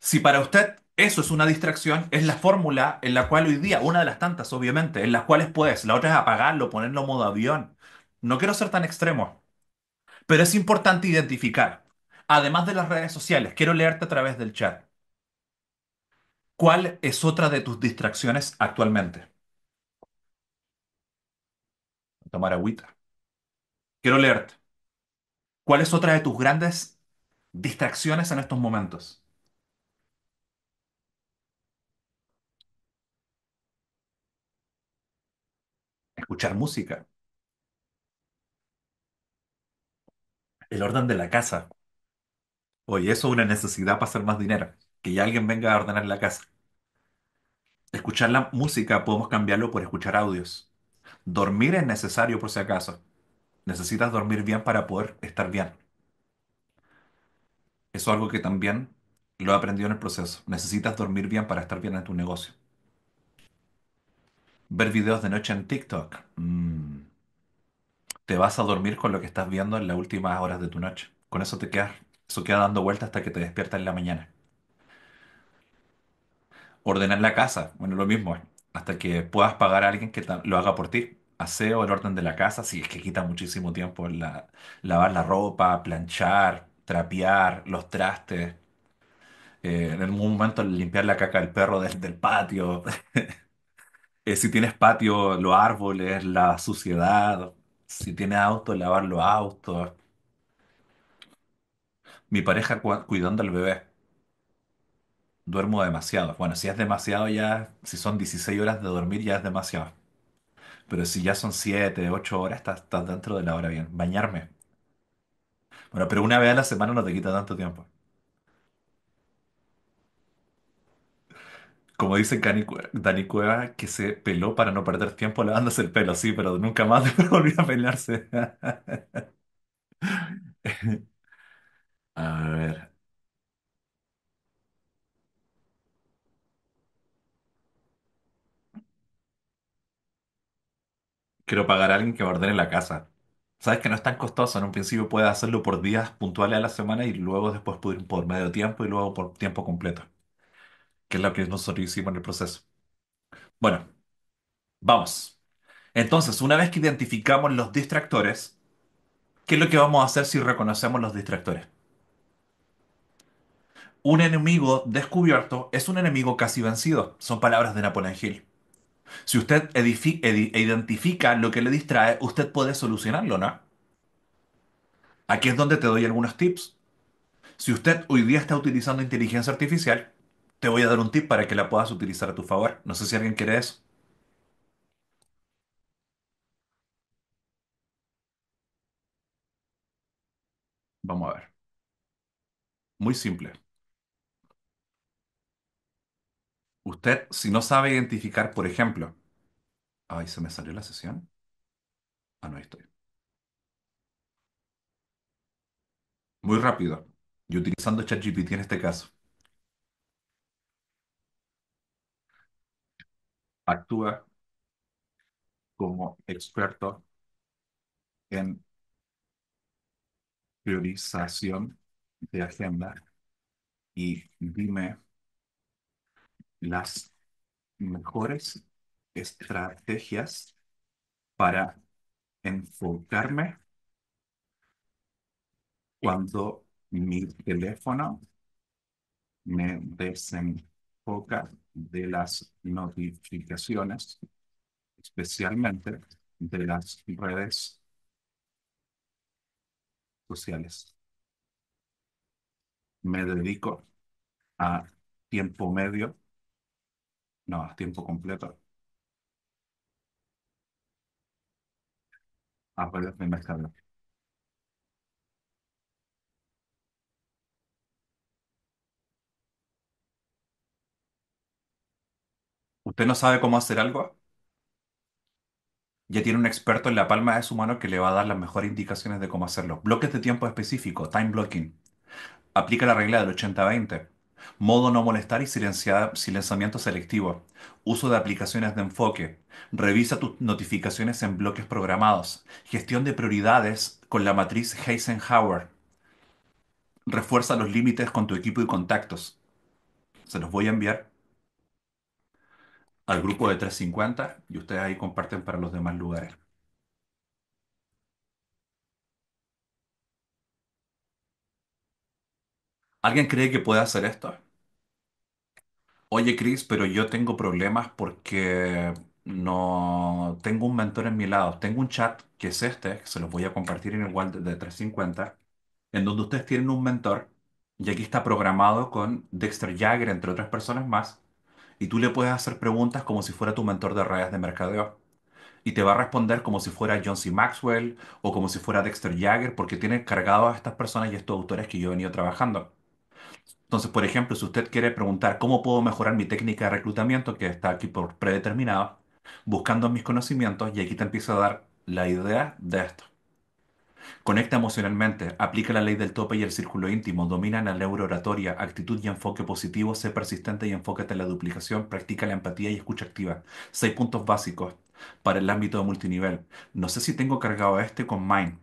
Si para usted eso es una distracción, es la fórmula en la cual hoy día, una de las tantas obviamente, en las cuales puedes, la otra es apagarlo, ponerlo en modo avión. No quiero ser tan extremo. Pero es importante identificar, además de las redes sociales, quiero leerte a través del chat. ¿Cuál es otra de tus distracciones actualmente? Tomar agüita. Quiero leerte. ¿Cuál es otra de tus grandes distracciones en estos momentos? Escuchar música. el orden de la casa. Oye, eso es una necesidad para hacer más dinero. Que ya alguien venga a ordenar la casa. Escuchar la música podemos cambiarlo por escuchar audios. Dormir es necesario por si acaso. Necesitas dormir bien para poder estar bien. Eso es algo que también lo he aprendido en el proceso. Necesitas dormir bien para estar bien en tu negocio. Ver videos de noche en TikTok. Mm te vas a dormir con lo que estás viendo en las últimas horas de tu noche. Con eso te quedas, eso queda dando vueltas hasta que te despiertas en la mañana. Ordenar la casa, bueno, lo mismo, hasta que puedas pagar a alguien que lo haga por ti. Aseo, el orden de la casa, si es que quita muchísimo tiempo lavar la ropa, planchar, trapear, los trastes, eh, en algún momento limpiar la caca del perro del patio, eh, si tienes patio, los árboles, la suciedad si tiene auto, lavar los autos. Mi pareja cuidando al bebé. Duermo demasiado. Bueno, si es demasiado ya, si son 16 horas de dormir ya es demasiado. Pero si ya son 7, 8 horas, estás dentro de la hora bien. Bañarme. Bueno, pero una vez a la semana no te quita tanto tiempo. Como dice Dani Cueva, que se peló para no perder tiempo lavándose el pelo, sí, pero nunca más volvió a pelarse. A ver. Quiero pagar a alguien que me en la casa. Sabes que no es tan costoso. En un principio puedes hacerlo por días puntuales a la semana y luego después por medio tiempo y luego por tiempo completo que es la que nosotros hicimos en el proceso. Bueno, vamos. Entonces, una vez que identificamos los distractores, ¿qué es lo que vamos a hacer si reconocemos los distractores? Un enemigo descubierto es un enemigo casi vencido. Son palabras de Napoleon Hill. Si usted identifica lo que le distrae, usted puede solucionarlo, ¿no? Aquí es donde te doy algunos tips. Si usted hoy día está utilizando inteligencia artificial, te voy a dar un tip para que la puedas utilizar a tu favor. No sé si alguien quiere eso. Vamos a ver. Muy simple. Usted, si no sabe identificar, por ejemplo, ay, se me salió la sesión. Ah, no, ahí estoy. Muy rápido. Y utilizando ChatGPT en este caso. actúa como experto en priorización de agenda y dime las mejores estrategias para enfocarme cuando mi teléfono me desenfoca de las notificaciones, especialmente de las redes sociales. Me dedico a tiempo medio, no, a tiempo completo. A redes de usted no sabe cómo hacer algo, ya tiene un experto en la palma de su mano que le va a dar las mejores indicaciones de cómo hacerlo. Bloques de tiempo específico, time blocking. Aplica la regla del 80-20. Modo no molestar y silenciamiento selectivo. Uso de aplicaciones de enfoque. Revisa tus notificaciones en bloques programados. Gestión de prioridades con la matriz Eisenhower. Refuerza los límites con tu equipo y contactos. Se los voy a enviar al grupo de 350 y ustedes ahí comparten para los demás lugares. ¿Alguien cree que puede hacer esto? Oye, Chris, pero yo tengo problemas porque no tengo un mentor en mi lado. Tengo un chat que es este, que se los voy a compartir en el wall de de 350, en donde ustedes tienen un mentor y aquí está programado con Dexter Jagger, entre otras personas más y tú le puedes hacer preguntas como si fuera tu mentor de redes de mercadeo. Y te va a responder como si fuera John C. Maxwell o como si fuera Dexter Jagger, porque tiene cargados a estas personas y estos autores que yo he venido trabajando. Entonces, por ejemplo, si usted quiere preguntar cómo puedo mejorar mi técnica de reclutamiento, que está aquí por predeterminado, buscando mis conocimientos, y aquí te empieza a dar la idea de esto. Conecta emocionalmente, aplica la ley del tope y el círculo íntimo, domina la neurooratoria, actitud y enfoque positivo, sé persistente y enfócate en la duplicación, practica la empatía y escucha activa. Seis puntos básicos para el ámbito de multinivel. No sé si tengo cargado este con Mind.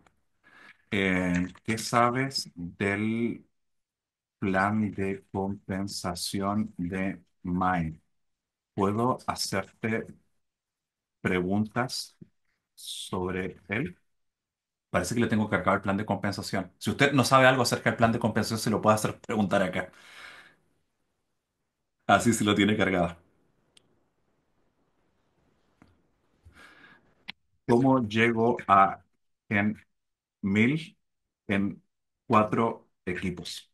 Eh, ¿qué sabes del plan de compensación de Mind? ¿Puedo hacerte preguntas sobre él? Parece que le tengo cargado el plan de compensación. Si usted no sabe algo acerca del plan de compensación, se lo puede hacer preguntar acá. Así se lo tiene cargado. ¿Cómo llego a en mil en cuatro equipos?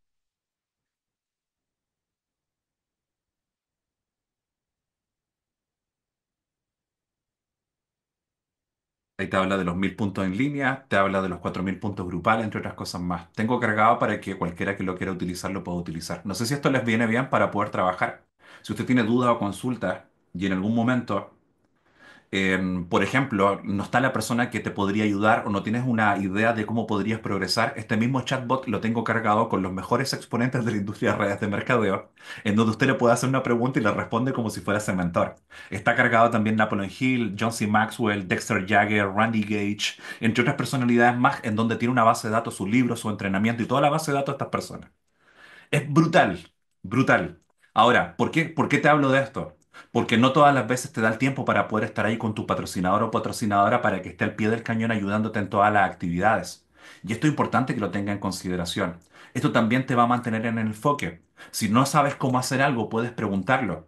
Ahí te habla de los mil puntos en línea, te habla de los 4000 puntos grupales, entre otras cosas más. Tengo cargado para que cualquiera que lo quiera utilizar lo pueda utilizar. No sé si esto les viene bien para poder trabajar. Si usted tiene dudas o consultas y en algún momento Em, por ejemplo, no está la persona que te podría ayudar o no tienes una idea de cómo podrías progresar. Este mismo chatbot lo tengo cargado con los mejores exponentes de la industria de redes de mercadeo, en donde usted le puede hacer una pregunta y le responde como si fuera ese mentor. Está cargado también Napoleon Hill, John C. Maxwell, Dexter Jagger, Randy Gage, entre otras personalidades más, en donde tiene una base de datos, su libro, su entrenamiento y toda la base de datos de estas personas. Es brutal, brutal. Ahora, ¿por qué, por qué te hablo de esto? porque no todas las veces te da el tiempo para poder estar ahí con tu patrocinador o patrocinadora para que esté al pie del cañón ayudándote en todas las actividades. Y esto es importante que lo tenga en consideración. Esto también te va a mantener en el enfoque. Si no sabes cómo hacer algo, puedes preguntarlo.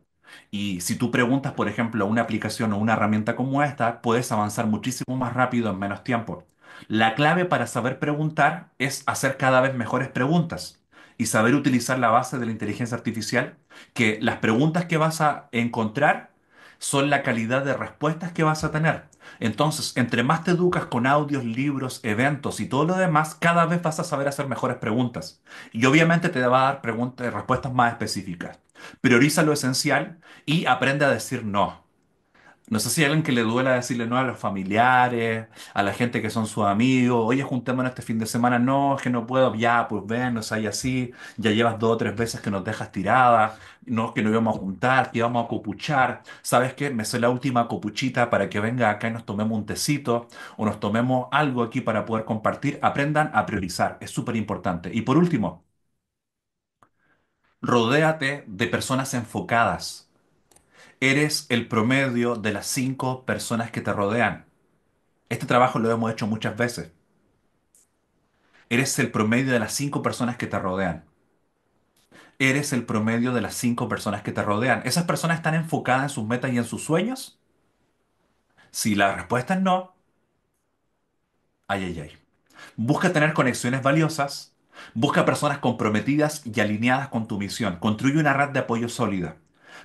Y si tú preguntas, por ejemplo, una aplicación o una herramienta como esta, puedes avanzar muchísimo más rápido en menos tiempo. La clave para saber preguntar es hacer cada vez mejores preguntas y saber utilizar la base de la inteligencia artificial, que las preguntas que vas a encontrar son la calidad de respuestas que vas a tener. Entonces, entre más te educas con audios, libros, eventos y todo lo demás, cada vez vas a saber hacer mejores preguntas. Y obviamente te va a dar preguntas, respuestas más específicas. Prioriza lo esencial y aprende a decir no. No sé si hay alguien que le duela decirle no a los familiares, a la gente que son sus amigos, oye, juntémonos este fin de semana, no, es que no puedo, ya, pues ven, no hay así, ya llevas dos o tres veces que nos dejas tiradas, no, es que nos íbamos a juntar, que íbamos a copuchar, ¿sabes qué? Me sé la última copuchita para que venga acá y nos tomemos un tecito o nos tomemos algo aquí para poder compartir, aprendan a priorizar, es súper importante. Y por último, rodéate de personas enfocadas. Eres el promedio de las cinco personas que te rodean. Este trabajo lo hemos hecho muchas veces. Eres el promedio de las cinco personas que te rodean. Eres el promedio de las cinco personas que te rodean. ¿Esas personas están enfocadas en sus metas y en sus sueños? Si la respuesta es no, ay, ay, ay. Busca tener conexiones valiosas. Busca personas comprometidas y alineadas con tu misión. Construye una red de apoyo sólida.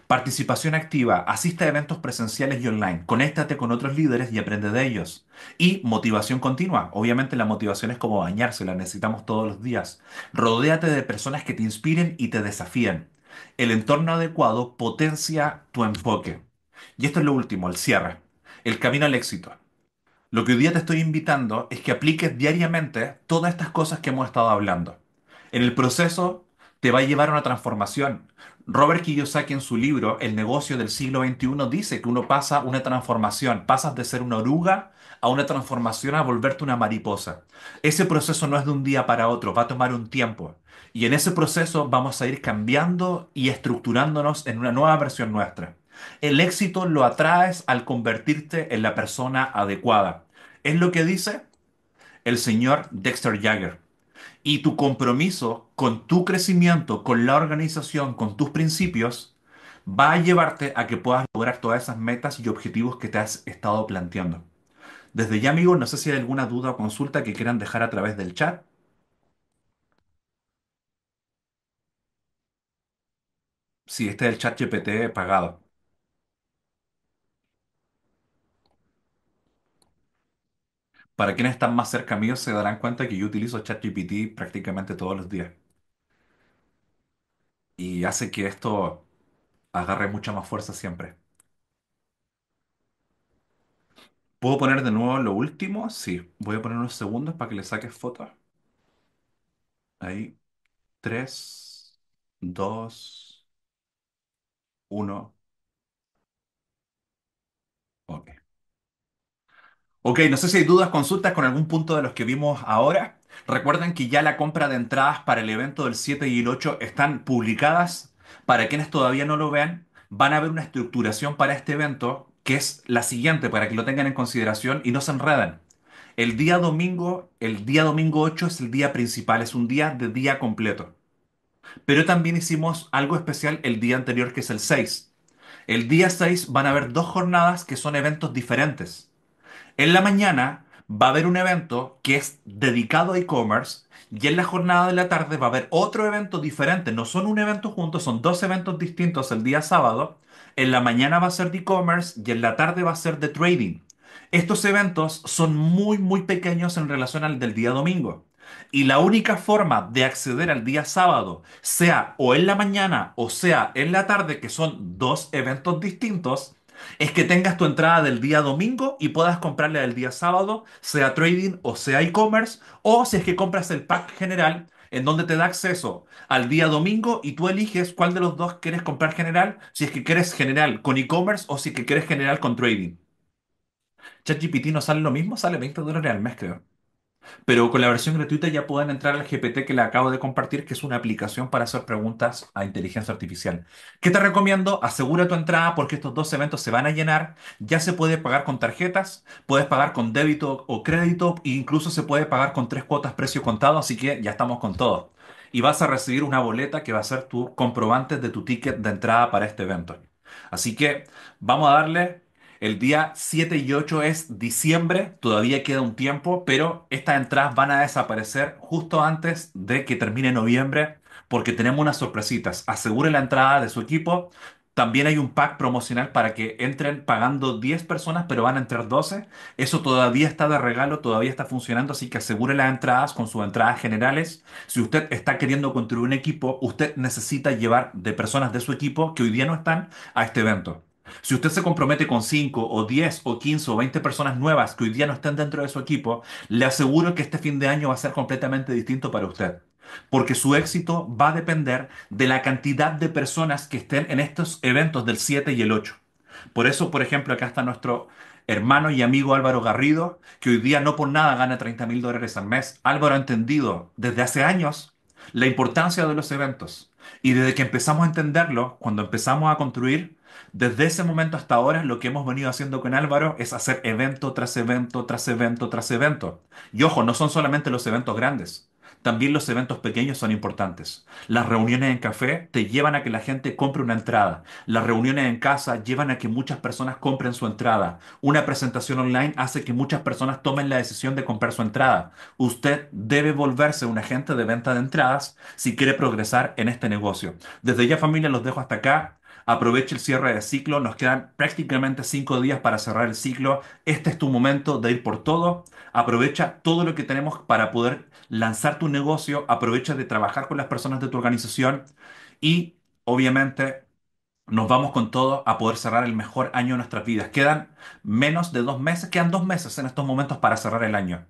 Participación activa, asiste a eventos presenciales y online, conéctate con otros líderes y aprende de ellos. Y motivación continua, obviamente la motivación es como bañarse, la necesitamos todos los días. Rodéate de personas que te inspiren y te desafíen. El entorno adecuado potencia tu enfoque. Y esto es lo último, el cierre, el camino al éxito. Lo que hoy día te estoy invitando es que apliques diariamente todas estas cosas que hemos estado hablando. En el proceso te va a llevar a una transformación. Robert Kiyosaki en su libro El negocio del siglo XXI dice que uno pasa una transformación, pasas de ser una oruga a una transformación a volverte una mariposa. Ese proceso no es de un día para otro, va a tomar un tiempo. Y en ese proceso vamos a ir cambiando y estructurándonos en una nueva versión nuestra. El éxito lo atraes al convertirte en la persona adecuada. Es lo que dice el señor Dexter Jagger y tu compromiso con tu crecimiento, con la organización, con tus principios, va a llevarte a que puedas lograr todas esas metas y objetivos que te has estado planteando. Desde ya, amigos, no sé si hay alguna duda o consulta que quieran dejar a través del chat. Sí, este es el chat GPT pagado. para quienes están más cerca mío se darán cuenta que yo utilizo ChatGPT prácticamente todos los días y hace que esto agarre mucha más fuerza siempre. ¿Puedo poner de nuevo lo último? Sí, voy a poner unos segundos para que le saques fotos. Ahí, tres, dos, uno. Ok, no sé si hay dudas, consultas con algún punto de los que vimos ahora. Recuerden que ya la compra de entradas para el evento del 7 y el 8 están publicadas. Para quienes todavía no lo vean, van a ver una estructuración para este evento que es la siguiente para que lo tengan en consideración y no se enreden. El día domingo, el día domingo 8 es el día principal, es un día de día completo. Pero también hicimos algo especial el día anterior que es el 6. El día 6 van a haber dos jornadas que son eventos diferentes. En la mañana va a haber un evento que es dedicado a e-commerce y en la jornada de la tarde va a haber otro evento diferente. No son un evento juntos, son dos eventos distintos el día sábado. En la mañana va a ser de e-commerce y en la tarde va a ser de trading. Estos eventos son muy, muy pequeños en relación al del día domingo. Y la única forma de acceder al día sábado, sea o en la mañana o sea en la tarde, que son dos eventos distintos, es que tengas tu entrada del día domingo y puedas comprarla del día sábado, sea trading o sea e-commerce, o si es que compras el pack general, en donde te da acceso al día domingo y tú eliges cuál de los dos quieres comprar general, si es que quieres general con e-commerce o si es que quieres general con trading. ChatGPT no sale lo mismo, sale 20 dólares al mes, creo. Pero con la versión gratuita ya pueden entrar al GPT que le acabo de compartir, que es una aplicación para hacer preguntas a inteligencia artificial. ¿Qué te recomiendo? Asegura tu entrada porque estos dos eventos se van a llenar. Ya se puede pagar con tarjetas, puedes pagar con débito o crédito, e incluso se puede pagar con tres cuotas precio contado, así que ya estamos con todo. Y vas a recibir una boleta que va a ser tu comprobante de tu ticket de entrada para este evento. Así que vamos a darle el día 7 y 8 es diciembre, todavía queda un tiempo, pero estas entradas van a desaparecer justo antes de que termine noviembre porque tenemos unas sorpresitas. Asegure la entrada de su equipo. También hay un pack promocional para que entren pagando 10 personas, pero van a entrar 12. Eso todavía está de regalo, todavía está funcionando, así que asegure las entradas con sus entradas generales. Si usted está queriendo construir un equipo, usted necesita llevar de personas de su equipo que hoy día no están a este evento. Si usted se compromete con 5 o 10 o 15 o 20 personas nuevas que hoy día no estén dentro de su equipo, le aseguro que este fin de año va a ser completamente distinto para usted. Porque su éxito va a depender de la cantidad de personas que estén en estos eventos del 7 y el 8. Por eso, por ejemplo, acá está nuestro hermano y amigo Álvaro Garrido, que hoy día no por nada gana 30 mil dólares al mes. Álvaro ha entendido desde hace años la importancia de los eventos. Y desde que empezamos a entenderlo, cuando empezamos a construir desde ese momento hasta ahora, lo que hemos venido haciendo con Álvaro es hacer evento tras evento, tras evento, tras evento. Y ojo, no son solamente los eventos grandes. También los eventos pequeños son importantes. Las reuniones en café te llevan a que la gente compre una entrada. Las reuniones en casa llevan a que muchas personas compren su entrada. Una presentación online hace que muchas personas tomen la decisión de comprar su entrada. Usted debe volverse un agente de venta de entradas si quiere progresar en este negocio. Desde ya familia los dejo hasta acá. Aprovecha el cierre de ciclo, nos quedan prácticamente cinco días para cerrar el ciclo. Este es tu momento de ir por todo. Aprovecha todo lo que tenemos para poder lanzar tu negocio. Aprovecha de trabajar con las personas de tu organización y obviamente nos vamos con todo a poder cerrar el mejor año de nuestras vidas. Quedan menos de dos meses, quedan dos meses en estos momentos para cerrar el año.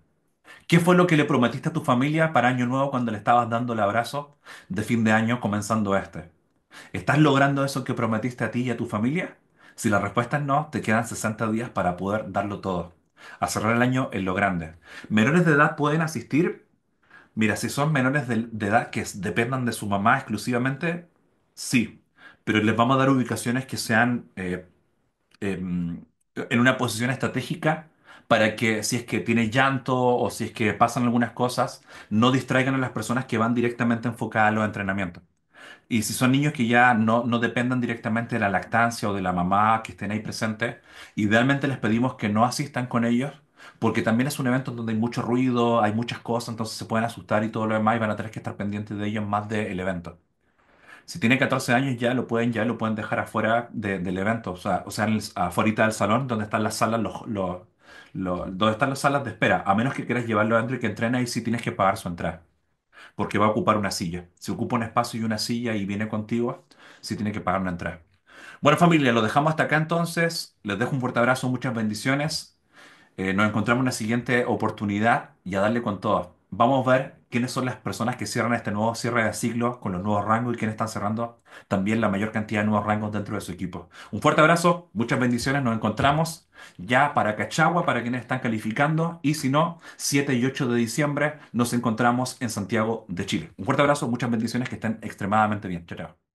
¿Qué fue lo que le prometiste a tu familia para Año Nuevo cuando le estabas dando el abrazo de fin de año comenzando este? ¿Estás logrando eso que prometiste a ti y a tu familia? Si la respuesta es no, te quedan 60 días para poder darlo todo. A cerrar el año en lo grande. ¿Menores de edad pueden asistir? Mira, si son menores de, edad que dependan de su mamá exclusivamente, sí. Pero les vamos a dar ubicaciones que sean eh, em, en una posición estratégica para que si es que tiene llanto o si es que pasan algunas cosas, no distraigan a las personas que van directamente enfocadas a los entrenamientos. Y si son niños que ya no, no dependan directamente de la lactancia o de la mamá que estén ahí presentes, idealmente les pedimos que no asistan con ellos, porque también es un evento donde hay mucho ruido, hay muchas cosas, entonces se pueden asustar y todo lo demás y van a tener que estar pendientes de ellos más del evento. Si tienen 14 años ya lo pueden, ya lo pueden dejar afuera del evento, o sea, o sea afuera del salón donde están las salas, donde están las salas de espera, a menos que quieras llevarlo adentro y que entrene y si tienes que pagar su entrada porque va a ocupar una silla. Si ocupa un espacio y una silla y viene contigo, sí tiene que pagar una entrada. Bueno familia, lo dejamos hasta acá entonces. Les dejo un fuerte abrazo, muchas bendiciones. Eh, nos encontramos en la siguiente oportunidad y a darle con todo. Vamos a ver quiénes son las personas que cierran este nuevo cierre de ciclo con los nuevos rangos y quiénes están cerrando también la mayor cantidad de nuevos rangos dentro de su equipo. Un fuerte abrazo, muchas bendiciones, nos encontramos ya para Cachagua, para quienes están calificando, y si no, 7 y 8 de diciembre nos encontramos en Santiago de Chile. Un fuerte abrazo, muchas bendiciones, que estén extremadamente bien. Chao,